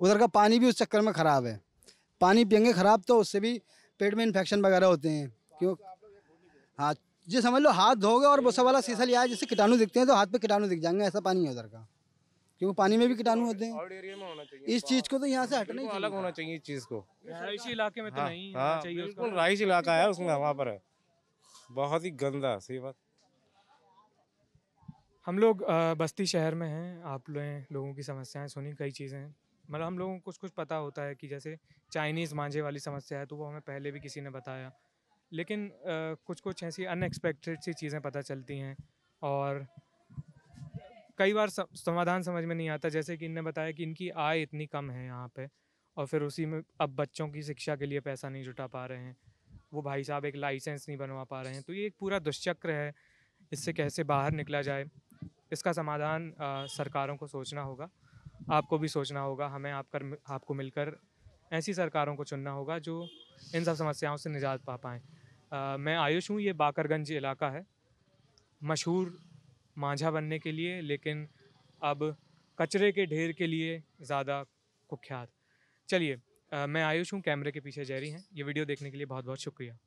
उधर का पानी भी उस चक्कर में ख़राब है पानी पियेंगे ख़राब तो उससे भी पेट में इन्फेक्शन वगैरह होते हैं क्यों हाँ जी समझ लो हाथ धोगे और बोसा वाला शीशा लिया है जिससे कीटाणु दिखते हैं तो हाथ पे कीटाणु दिख जाएंगे ऐसा पानी है उधर का क्योंकि पानी में भी कीटाणु होते हैं इस चीज को तो यहाँ से हटना ही अलग होना चाहिए इस चीज को इलाके में तो हाँ, हाँ, राइस इलाका है उसमें वहाँ पर है बहुत ही गंदा सही बात हम लोग बस्ती शहर में हैं आप लोगों की समस्याएं सुनी कई चीज़ें हैं मतलब हम लोगों को कुछ कुछ पता होता है कि जैसे चाइनीज़ मांझे वाली समस्या है तो वो हमें पहले भी किसी ने बताया लेकिन आ, कुछ कुछ ऐसी अनएक्सपेक्टेड सी चीज़ें पता चलती हैं और कई बार समाधान समझ में नहीं आता जैसे कि इनने बताया कि इनकी आय इतनी कम है यहाँ पे और फिर उसी में अब बच्चों की शिक्षा के लिए पैसा नहीं जुटा पा रहे हैं वो भाई साहब एक लाइसेंस नहीं बनवा पा रहे हैं तो ये एक पूरा दुष्चक्र है इससे कैसे बाहर निकला जाए इसका समाधान आ, सरकारों को सोचना होगा आपको भी सोचना होगा हमें आप आपको मिलकर ऐसी सरकारों को चुनना होगा जो इन सब समस्याओं से निजात पा पाएँ मैं आयुष हूँ ये बाकरगंज इलाका है मशहूर मांझा बनने के लिए लेकिन अब कचरे के ढेर के लिए ज़्यादा कुख्यात चलिए मैं आयुष हूँ कैमरे के पीछे जहरी हैं ये वीडियो देखने के लिए बहुत बहुत शुक्रिया